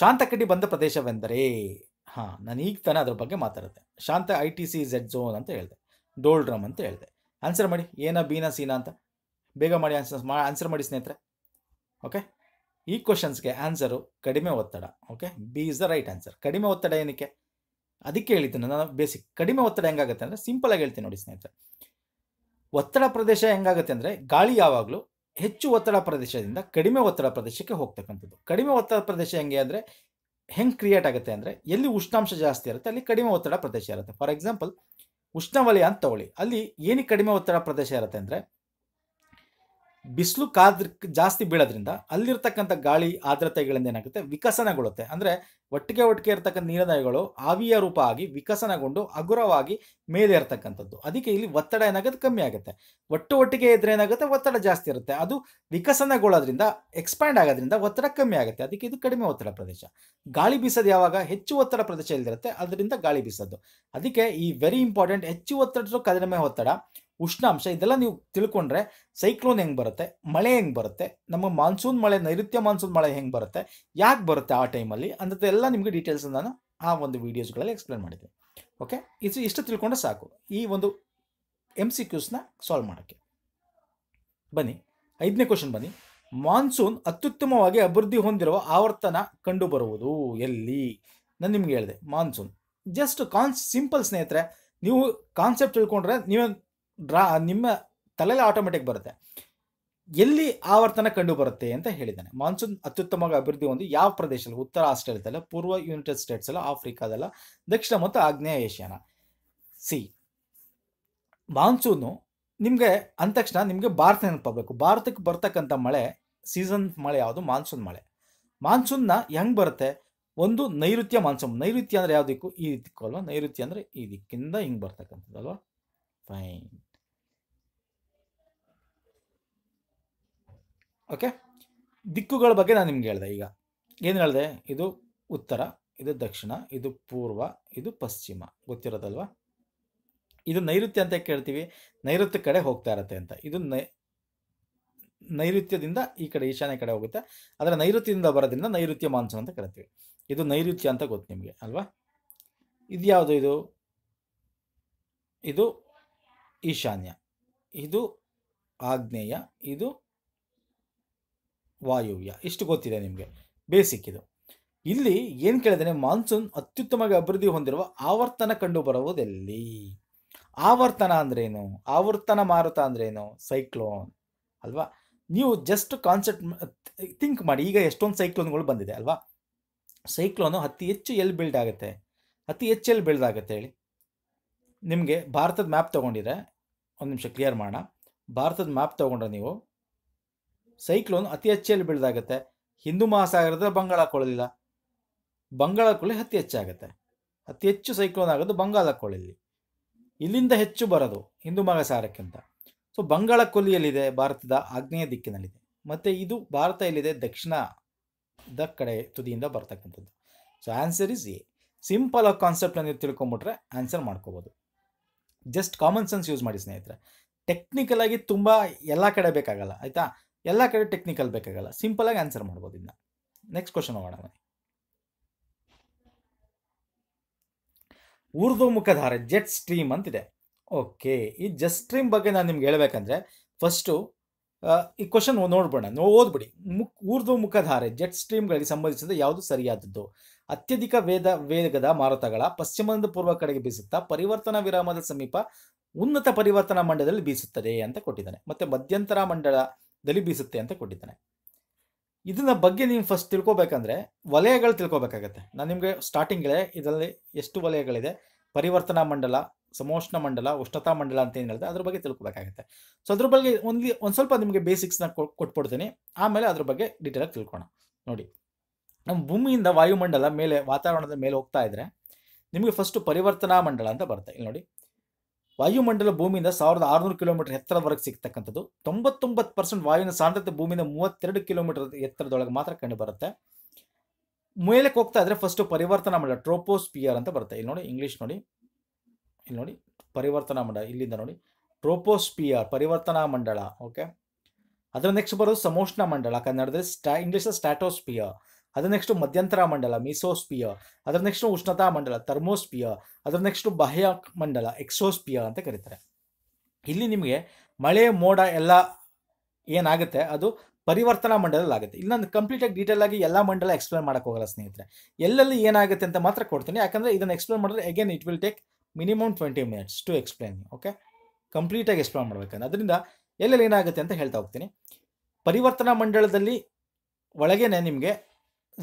ಶಾಂತಕಡ್ಡಿ ಬಂದ ಪ್ರದೇಶವೆಂದರೆ ಹಾಂ ನಾನು ಈಗ ತಾನೇ ಅದ್ರ ಬಗ್ಗೆ ಮಾತಾಡುತ್ತೆ ಶಾಂತ I T C Z zone ಅಂತ ಹೇಳಿದೆ ಡೋಲ್ ಡ್ರಮ್ ಅಂತ ಹೇಳಿದೆ ಆನ್ಸರ್ ಮಾಡಿ ಏನ ಬೀನಾ ಸೀನಾ ಅಂತ ಬೇಗ ಮಾಡಿ ಆನ್ಸರ್ ಮಾ ಆನ್ಸರ್ ಮಾಡಿ ಸ್ನೇಹಿತರೆ ಓಕೆ ಈ ಕ್ವಶನ್ಸ್ಗೆ ಆನ್ಸರು ಕಡಿಮೆ ಒತ್ತಡ okay B is the right answer ಕಡಿಮೆ ಒತ್ತಡ ಏನಕ್ಕೆ ಅದಕ್ಕೆ ಹೇಳ್ತೀನಿ ನಾನು ಬೇಸಿಕ್ ಕಡಿಮೆ ಒತ್ತಡ ಹೆಂಗಾಗುತ್ತೆ ಅಂದರೆ ಸಿಂಪಲಾಗಿ ಹೇಳ್ತೀನಿ ನೋಡಿ ಸ್ನೇಹಿತರೆ ಒತ್ತಡ ಪ್ರದೇಶ ಹೆಂಗಾಗುತ್ತೆ ಅಂದರೆ ಗಾಳಿ ಯಾವಾಗಲೂ ಹೆಚ್ಚು ಒತ್ತಡ ಪ್ರದೇಶದಿಂದ ಕಡಿಮೆ ಒತ್ತಡ ಪ್ರದೇಶಕ್ಕೆ ಹೋಗ್ತಕ್ಕಂಥದ್ದು ಕಡಿಮೆ ಒತ್ತಡ ಪ್ರದೇಶ ಹೆಂಗೆ ಅಂದರೆ ಹೆಂಗೆ ಕ್ರಿಯೇಟ್ ಆಗುತ್ತೆ ಅಂದರೆ ಎಲ್ಲಿ ಉಷ್ಣಾಂಶ ಜಾಸ್ತಿ ಇರುತ್ತೆ ಅಲ್ಲಿ ಕಡಿಮೆ ಒತ್ತಡ ಪ್ರದೇಶ ಇರುತ್ತೆ ಫಾರ್ ಎಕ್ಸಾಂಪಲ್ ಉಷ್ಣವಲಯ ಅಂತ ತಗೊಳ್ಳಿ ಅಲ್ಲಿ ಏನಕ್ಕೆ ಕಡಿಮೆ ಒತ್ತಡ ಪ್ರದೇಶ ಇರುತ್ತೆ ಅಂದರೆ ಬಿಸಿಲು ಕಾದ ಜಾಸ್ತಿ ಬೀಳೋದ್ರಿಂದ ಅಲ್ಲಿರ್ತಕ್ಕಂಥ ಗಾಳಿ ಆದ್ರತೆಗಳಿಂದ ಏನಾಗುತ್ತೆ ವಿಕಸನಗೊಳ್ಳುತ್ತೆ ಅಂದರೆ ಒಟ್ಟಿಗೆ ಒಟ್ಟಿಗೆ ಇರತಕ್ಕಂಥ ನೀರಿನಗಳು ಆವಿಯ ರೂಪ ಆಗಿ ವಿಕಸನಗೊಂಡು ಹಗುರವಾಗಿ ಮೇಲೆ ಇರ್ತಕ್ಕಂಥದ್ದು ಅದಕ್ಕೆ ಇಲ್ಲಿ ಒತ್ತಡ ಏನಾಗುತ್ತೆ ಕಮ್ಮಿ ಆಗುತ್ತೆ ಒಟ್ಟು ಒಟ್ಟಿಗೆ ಇದ್ರೆ ಏನಾಗುತ್ತೆ ಒತ್ತಡ ಜಾಸ್ತಿ ಇರುತ್ತೆ ಅದು ವಿಕಸನಗೊಳ್ಳೋದ್ರಿಂದ ಎಕ್ಸ್ಪ್ಯಾಂಡ್ ಆಗೋದ್ರಿಂದ ಒತ್ತಡ ಕಮ್ಮಿ ಆಗುತ್ತೆ ಅದಕ್ಕೆ ಇದು ಕಡಿಮೆ ಒತ್ತಡ ಪ್ರದೇಶ ಗಾಳಿ ಬೀಸೋದು ಯಾವಾಗ ಹೆಚ್ಚು ಒತ್ತಡ ಪ್ರದೇಶ ಇಲ್ದಿರುತ್ತೆ ಅದರಿಂದ ಗಾಳಿ ಬೀಸೋದು ಅದಕ್ಕೆ ಈ ವೆರಿ ಇಂಪಾರ್ಟೆಂಟ್ ಹೆಚ್ಚು ಒತ್ತಡ ಕಡಿಮೆ ಒತ್ತಡ ಉಷ್ಣಾಂಶ ಇದೆಲ್ಲ ನೀವು ತಿಳ್ಕೊಂಡ್ರೆ ಸೈಕ್ಲೋನ್ ಹೆಂಗೆ ಬರುತ್ತೆ ಮಳೆ ಹೆಂಗೆ ಬರುತ್ತೆ ನಮ್ಮ ಮಾನ್ಸೂನ್ ಮಳೆ ನೈಋತ್ಯ ಮಾನ್ಸೂನ್ ಮಳೆ ಹೆಂಗೆ ಬರುತ್ತೆ ಯಾಕೆ ಬರುತ್ತೆ ಆ ಟೈಮಲ್ಲಿ ಅಂಥದ್ದೆಲ್ಲ ನಿಮಗೆ ಡೀಟೇಲ್ಸ್ ನಾನು ಆ ಒಂದು ವೀಡಿಯೋಸ್ಗಳಲ್ಲಿ ಎಕ್ಸ್ಪ್ಲೇನ್ ಮಾಡಿದ್ದೀನಿ ಓಕೆ ಇದು ಇಷ್ಟು ತಿಳ್ಕೊಂಡ್ರೆ ಸಾಕು ಈ ಒಂದು ಎಮ್ ಸಿ ಕ್ಯೂಸ್ನ ಸಾಲ್ವ್ ಮಾಡೋಕ್ಕೆ ಬನ್ನಿ ಐದನೇ ಕ್ವಶನ್ ಬನ್ನಿ ಮಾನ್ಸೂನ್ ಅತ್ಯುತ್ತಮವಾಗಿ ಅಭಿವೃದ್ಧಿ ಹೊಂದಿರುವ ಆವರ್ತನ ಕಂಡುಬರುವುದು ಎಲ್ಲಿ ನಾನು ನಿಮ್ಗೆ ಹೇಳಿದೆ ಮಾನ್ಸೂನ್ ಜಸ್ಟ್ ಕಾನ್ಸ್ ಸಿಂಪಲ್ ಸ್ನೇಹಿತರೆ ನೀವು ಕಾನ್ಸೆಪ್ಟ್ ತಿಳ್ಕೊಂಡ್ರೆ ನೀವೇ ಡ್ರಾ ನಿಮ್ಮ ತಲೆಯಲ್ಲಿ ಆಟೋಮೆಟಿಕ್ ಬರುತ್ತೆ ಎಲ್ಲಿ ಆವರ್ತನ ಕಂಡು ಬರುತ್ತೆ ಅಂತ ಹೇಳಿದ್ದಾನೆ ಮಾನ್ಸೂನ್ ಅತ್ಯುತ್ತಮವಾಗಿ ಅಭಿವೃದ್ಧಿ ಒಂದು ಯಾವ ಪ್ರದೇಶದಲ್ಲಿ ಉತ್ತರ ಆಸ್ಟ್ರೇಲಿಯಾದಲ್ಲ ಪೂರ್ವ ಯುನೈಟೆಡ್ ಸ್ಟೇಟ್ಸ್ ಅಲ್ಲ ಆಫ್ರಿಕಾದಲ್ಲ ದಕ್ಷಿಣ ಮತ್ತು ಆಗ್ನೇಯ ಏಷ್ಯಾನ ಸಿ ಮಾನ್ಸೂನು ನಿಮಗೆ ಅಂದ ತಕ್ಷಣ ನಿಮಗೆ ಭಾರತ ನೆನಪಾಗಬೇಕು ಭಾರತಕ್ಕೆ ಬರ್ತಕ್ಕಂಥ ಮಳೆ ಸೀಸನ್ ಮಳೆ ಯಾವುದು ಮಾನ್ಸೂನ್ ಮಳೆ ಮಾನ್ಸೂನ್ನ ಹೆಂಗೆ ಬರುತ್ತೆ ಒಂದು ನೈಋತ್ಯ ಮಾನ್ಸೂನ್ ನೈಋತ್ಯ ಅಂದರೆ ಯಾವ ದಿಕ್ಕು ಈ ದಿಕ್ಕು ಅಲ್ವಾ ನೈಋತ್ಯ ಅಂದರೆ ಈ ದಿಕ್ಕಿಂದ ಹಿಂಗೆ ಬರ್ತಕ್ಕಂಥದ್ದಲ್ವ fine ಓಕೆ ದಿಕ್ಕುಗಳ ಬಗ್ಗೆ ನಾನು ನಿಮ್ಗೆ ಹೇಳಿದೆ ಈಗ ಏನು ಹೇಳಿದೆ ಇದು ಉತ್ತರ ಇದು ದಕ್ಷಿಣ ಇದು ಪೂರ್ವ ಇದು ಪಶ್ಚಿಮ ಗೊತ್ತಿರೋದಲ್ವಾ ಇದು ನೈಋತ್ಯ ಅಂತ ಕೇಳ್ತೀವಿ ನೈಋತ್ಯ ಕಡೆ ಹೋಗ್ತಾ ಇರತ್ತೆ ಅಂತ ಇದು ನೈ ನೈಋತ್ಯದಿಂದ ಈ ಕಡೆ ಈಶಾನ್ಯ ಕಡೆ ಹೋಗುತ್ತೆ ಆದರೆ ನೈಋತ್ಯದಿಂದ ಬರೋದ್ರಿಂದ ನೈಋತ್ಯ ಮಾನ್ಸೂನ್ ಅಂತ ಕರಿತೀವಿ ಇದು ನೈಋತ್ಯ ಅಂತ ಗೊತ್ತು ನಿಮಗೆ ಅಲ್ವಾ ಇದು ಯಾವುದು ಇದು ಇದು ಈಶಾನ್ಯ ಇದು ಆಗ್ನೇಯ ಇದು ವಾಯುವ್ಯ ಇಷ್ಟು ಗೊತ್ತಿದೆ ನಿಮಗೆ ಬೇಸಿಕ್ ಇದು ಇಲ್ಲಿ ಏನು ಕೇಳಿದರೆ ಮಾನ್ಸೂನ್ ಅತ್ಯುತ್ತಮವಾಗಿ ಅಭಿವೃದ್ಧಿ ಹೊಂದಿರುವ ಆವರ್ತನ ಬರುವುದೆಲ್ಲಿ ಆವರ್ತನ ಅಂದ್ರೇನು ಆವರ್ತನ ಮಾರುತ ಅಂದ್ರೇನು ಸೈಕ್ಲೋನ್ ಅಲ್ವಾ ನೀವು ಜಸ್ಟ್ ಕಾನ್ಸೆಪ್ಟ್ ಥಿಂಕ್ ಮಾಡಿ ಈಗ ಎಷ್ಟೊಂದು ಸೈಕ್ಲೋನ್ಗಳು ಬಂದಿದೆ ಅಲ್ವಾ ಸೈಕ್ಲೋನು ಅತಿ ಹೆಚ್ಚು ಎಲ್ಲಿ ಬಿಲ್ಡ್ ಆಗುತ್ತೆ ಅತಿ ಹೆಚ್ಚು ಎಲ್ಲಿ ಬಿಲ್ಡ್ ಆಗುತ್ತೆ ಹೇಳಿ ನಿಮಗೆ ಭಾರತದ ಮ್ಯಾಪ್ ತಗೊಂಡಿದ್ರೆ ಒಂದು ನಿಮಿಷ ಕ್ಲಿಯರ್ ಮಾಡೋಣ ಭಾರತದ ಮ್ಯಾಪ್ ತೊಗೊಂಡ್ರೆ ನೀವು ಸೈಕ್ಲೋನ್ ಅತಿ ಹೆಚ್ಚಲ್ಲಿ ಬೀಳ್ದಾಗುತ್ತೆ ಹಿಂದೂ ಮಹಾಸಾಗರದ ಬಂಗಾಳ ಕೊಳಲಿಲ್ಲ ಬಂಗಾಳ ಕೊಳಿ ಅತಿ ಹೆಚ್ಚಾಗುತ್ತೆ ಅತಿ ಹೆಚ್ಚು ಸೈಕ್ಲೋನ್ ಆಗೋದು ಬಂಗಾಳ ಕೊಳಿಲಿ ಇಲ್ಲಿಂದ ಹೆಚ್ಚು ಬರೋದು ಹಿಂದೂ ಮಹಾಸಾಗರಕ್ಕಿಂತ ಸೊ ಬಂಗಾಳ ಕೊಲ್ಲಿಯಲ್ಲಿದೆ ಭಾರತದ ಆಗ್ನೇಯ ದಿಕ್ಕಿನಲ್ಲಿದೆ ಮತ್ತು ಇದು ಭಾರತ ಎಲ್ಲಿದೆ ದಕ್ಷಿಣದ ಕಡೆ ತುದಿಯಿಂದ ಬರ್ತಕ್ಕಂಥದ್ದು so answer is A simple ಆಗಿ ಕಾನ್ಸೆಪ್ಟನ್ನು ನೀವು ತಿಳ್ಕೊಂಬಿಟ್ರೆ ಆನ್ಸರ್ ಮಾಡ್ಕೋಬೋದು ಜಸ್ಟ್ ಕಾಮನ್ ಸೆನ್ಸ್ ಯೂಸ್ ಮಾಡಿ ಸ್ನೇಹಿತರೆ ಟೆಕ್ನಿಕಲ್ ಆಗಿ ತುಂಬ ಎಲ್ಲ ಕಡೆ ಬೇಕಾಗಲ್ಲ ಆಯ್ತಾ ಎಲ್ಲ ಕಡೆ ಟೆಕ್ನಿಕಲ್ ಬೇಕಾಗಲ್ಲ ಸಿಂಪಲ್ ಆಗಿ ಆನ್ಸರ್ ಮಾಡ್ಬೋದು ಇದನ್ನ ನೆಕ್ಸ್ಟ್ ಕ್ವಶನ್ ಹೋಗೋಣ ಊರ್ದು ಮುಖಧಾರೆ ಜೆಟ್ ಸ್ಟ್ರೀಮ್ ಅಂತಿದೆ ಓಕೆ ಈ ಜೆಟ್ ಸ್ಟ್ರೀಮ್ ಬಗ್ಗೆ ನಾನು ನಿಮ್ಗೆ ಹೇಳ್ಬೇಕಂದ್ರೆ ಫಸ್ಟು ಈ ಕ್ವಶನ್ ನೋಡ್ಬೋಣ ಓದ್ಬಿಡಿ ಮುಖ ಊರ್ದು ಮುಖಧಾರೆ ಜೆಟ್ ಸ್ಟ್ರೀಮ್ಗಳಿಗೆ ಸಂಬಂಧಿಸಿದ ಯಾವುದು ಸರಿಯಾದದ್ದು ಅತ್ಯಧಿಕ ವೇದ ವೇಗದ ಮಾರುತಗಳ ಪಶ್ಚಿಮದಿಂದ ಪೂರ್ವ ಕಡೆಗೆ ಬೀಸುತ್ತಾ ಪರಿವರ್ತನಾ ವಿರಾಮದ ಸಮೀಪ ಉನ್ನತ ಪರಿವರ್ತನಾ ಮಂಡಲದಲ್ಲಿ ಬೀಸುತ್ತದೆ ಅಂತ ಕೊಟ್ಟಿದ್ದಾನೆ ಮತ್ತೆ ಮಧ್ಯಂತರ ಮಂಡಲದಲ್ಲಿ ಬೀಸುತ್ತೆ ಅಂತ ಕೊಟ್ಟಿದ್ದಾನೆ ಇದನ್ನ ಬಗ್ಗೆ ನೀವು ಫಸ್ಟ್ ತಿಳ್ಕೊಬೇಕಂದ್ರೆ ವಲಯಗಳು ತಿಳ್ಕೊಬೇಕಾಗತ್ತೆ ನಾನು ನಿಮಗೆ ಸ್ಟಾರ್ಟಿಂಗ್ಲೇ ಇದರಲ್ಲಿ ಎಷ್ಟು ವಲಯಗಳಿದೆ ಪರಿವರ್ತನಾ ಮಂಡಲ ಸಮೋಷ್ಣ ಮಂಡಲ ಉಷ್ಣತಾ ಮಂಡಲ ಅಂತ ಏನು ಹೇಳಿದೆ ಅದ್ರ ಬಗ್ಗೆ ತಿಳ್ಕೊಬೇಕಾಗತ್ತೆ ಸೊ ಅದ್ರ ಬಗ್ಗೆ ಒಂದ್ ಒಂದು ಸ್ವಲ್ಪ ನಿಮಗೆ ಬೇಸಿಕ್ಸ್ನ ಕೊಟ್ಬಿಡ್ತೀನಿ ಆಮೇಲೆ ಅದ್ರ ಬಗ್ಗೆ ಡೀಟೇಲಾಗಿ ತಿಳ್ಕೊಳ್ಳೋಣ ನೋಡಿ ನಮ್ಮ ಭೂಮಿಯಿಂದ ವಾಯುಮಂಡಲ ಮೇಲೆ ವಾತಾವರಣದ ಮೇಲೆ ಹೋಗ್ತಾ ಇದ್ದರೆ ನಿಮಗೆ ಫಸ್ಟು ಪರಿವರ್ತನಾ ಮಂಡಲ ಅಂತ ಬರುತ್ತೆ ಇಲ್ಲಿ ನೋಡಿ ವಾಯುಮಂಡಲ ಭೂಮಿಯಿಂದ ಸಾವಿರದ ಆರುನೂರು ಕಿಲೋಮೀಟರ್ ಎತ್ತರದವರೆಗೆ ಸಿಗ್ತಕ್ಕಂಥದ್ದು ತೊಂಬತ್ತೊಂಬತ್ತು ಪರ್ಸೆಂಟ್ ವಾಯುವಿನ ಸಾಂದ್ರತೆ ಭೂಮಿಯಿಂದ ಮೂವತ್ತೆರಡು ಕಿಲೋಮೀಟರ್ ಎತ್ತರದೊಳಗೆ ಮಾತ್ರ ಕಂಡು ಬರುತ್ತೆ ಮೇಲಕ್ಕೆ ಹೋಗ್ತಾ ಇದ್ರೆ ಫಸ್ಟು ಪರಿವರ್ತನಾ ಮಂಡಲ ಟ್ರೋಪೋಸ್ಪಿಯರ್ ಅಂತ ಬರುತ್ತೆ ಇಲ್ಲಿ ನೋಡಿ ಇಂಗ್ಲೀಷ್ ನೋಡಿ ಇಲ್ಲಿ ನೋಡಿ ಪರಿವರ್ತನಾ ಮಂಡಲ ಇಲ್ಲಿಂದ ನೋಡಿ ಟ್ರೋಪೋಸ್ಪಿಯರ್ ಪರಿವರ್ತನಾ ಮಂಡಳ ಓಕೆ ಅದರ ನೆಕ್ಸ್ಟ್ ಬರೋದು ಸಮೋಷ್ಣ ಮಂಡಳ ಕನ್ನಡದಲ್ಲಿ ಸ್ಟಾ ಇಂಗ್ಲೀಷ್ ಸ್ಟ್ಯಾಟೋಸ್ಪಿಯರ್ ಅದರ ನೆಕ್ಸ್ಟ್ ಮಧ್ಯಂತರ ಮಂಡಲ ಮೀಸೋಸ್ಪಿಯರ್ ಅದರ ನೆಕ್ಸ್ಟ್ ಉಷ್ಣತಾ ಮಂಡಲ ಥರ್ಮೋಸ್ಪಿಯ ಅದರ ನೆಕ್ಸ್ಟ್ ಬಾಹ್ಯ ಮಂಡಲ ಎಕ್ಸೋಸ್ಪಿಯರ್ ಅಂತ ಕರೀತಾರೆ ಇಲ್ಲಿ ನಿಮಗೆ ಮಳೆ ಮೋಡ ಎಲ್ಲ ಏನಾಗುತ್ತೆ ಅದು ಪರಿವರ್ತನಾ ಆಗುತ್ತೆ ಇಲ್ಲಿ ನಾನು ಕಂಪ್ಲೀಟಾಗಿ ಡೀಟೇಲ್ ಆಗಿ ಎಲ್ಲ ಮಂಡಲ ಎಕ್ಸ್ಪ್ಲೇನ್ ಮಾಡೋಕೆ ಹೋಗಲ್ಲ ಸ್ನೇಹಿತರೆ ಎಲ್ಲೆಲ್ಲಿ ಏನಾಗುತ್ತೆ ಅಂತ ಮಾತ್ರ ಕೊಡ್ತೀನಿ ಯಾಕಂದರೆ ಇದನ್ನು ಎಕ್ಸ್ಪ್ಲೇನ್ ಮಾಡಿದ್ರೆ again it will take minimum twenty minutes to explain okay ಕಂಪ್ಲೀಟಾಗಿ ಎಕ್ಸ್ಪ್ಲೇನ್ ಮಾಡಬೇಕಂದ್ರೆ ಅದರಿಂದ ಎಲ್ಲೆಲ್ಲಿ ಏನಾಗುತ್ತೆ ಅಂತ ಹೇಳ್ತಾ ಹೋಗ್ತೀನಿ ಪರಿವರ್ತನಾ ಮಂಡಲದಲ್ಲಿ ಒಳಗೇನೆ ನಿಮಗೆ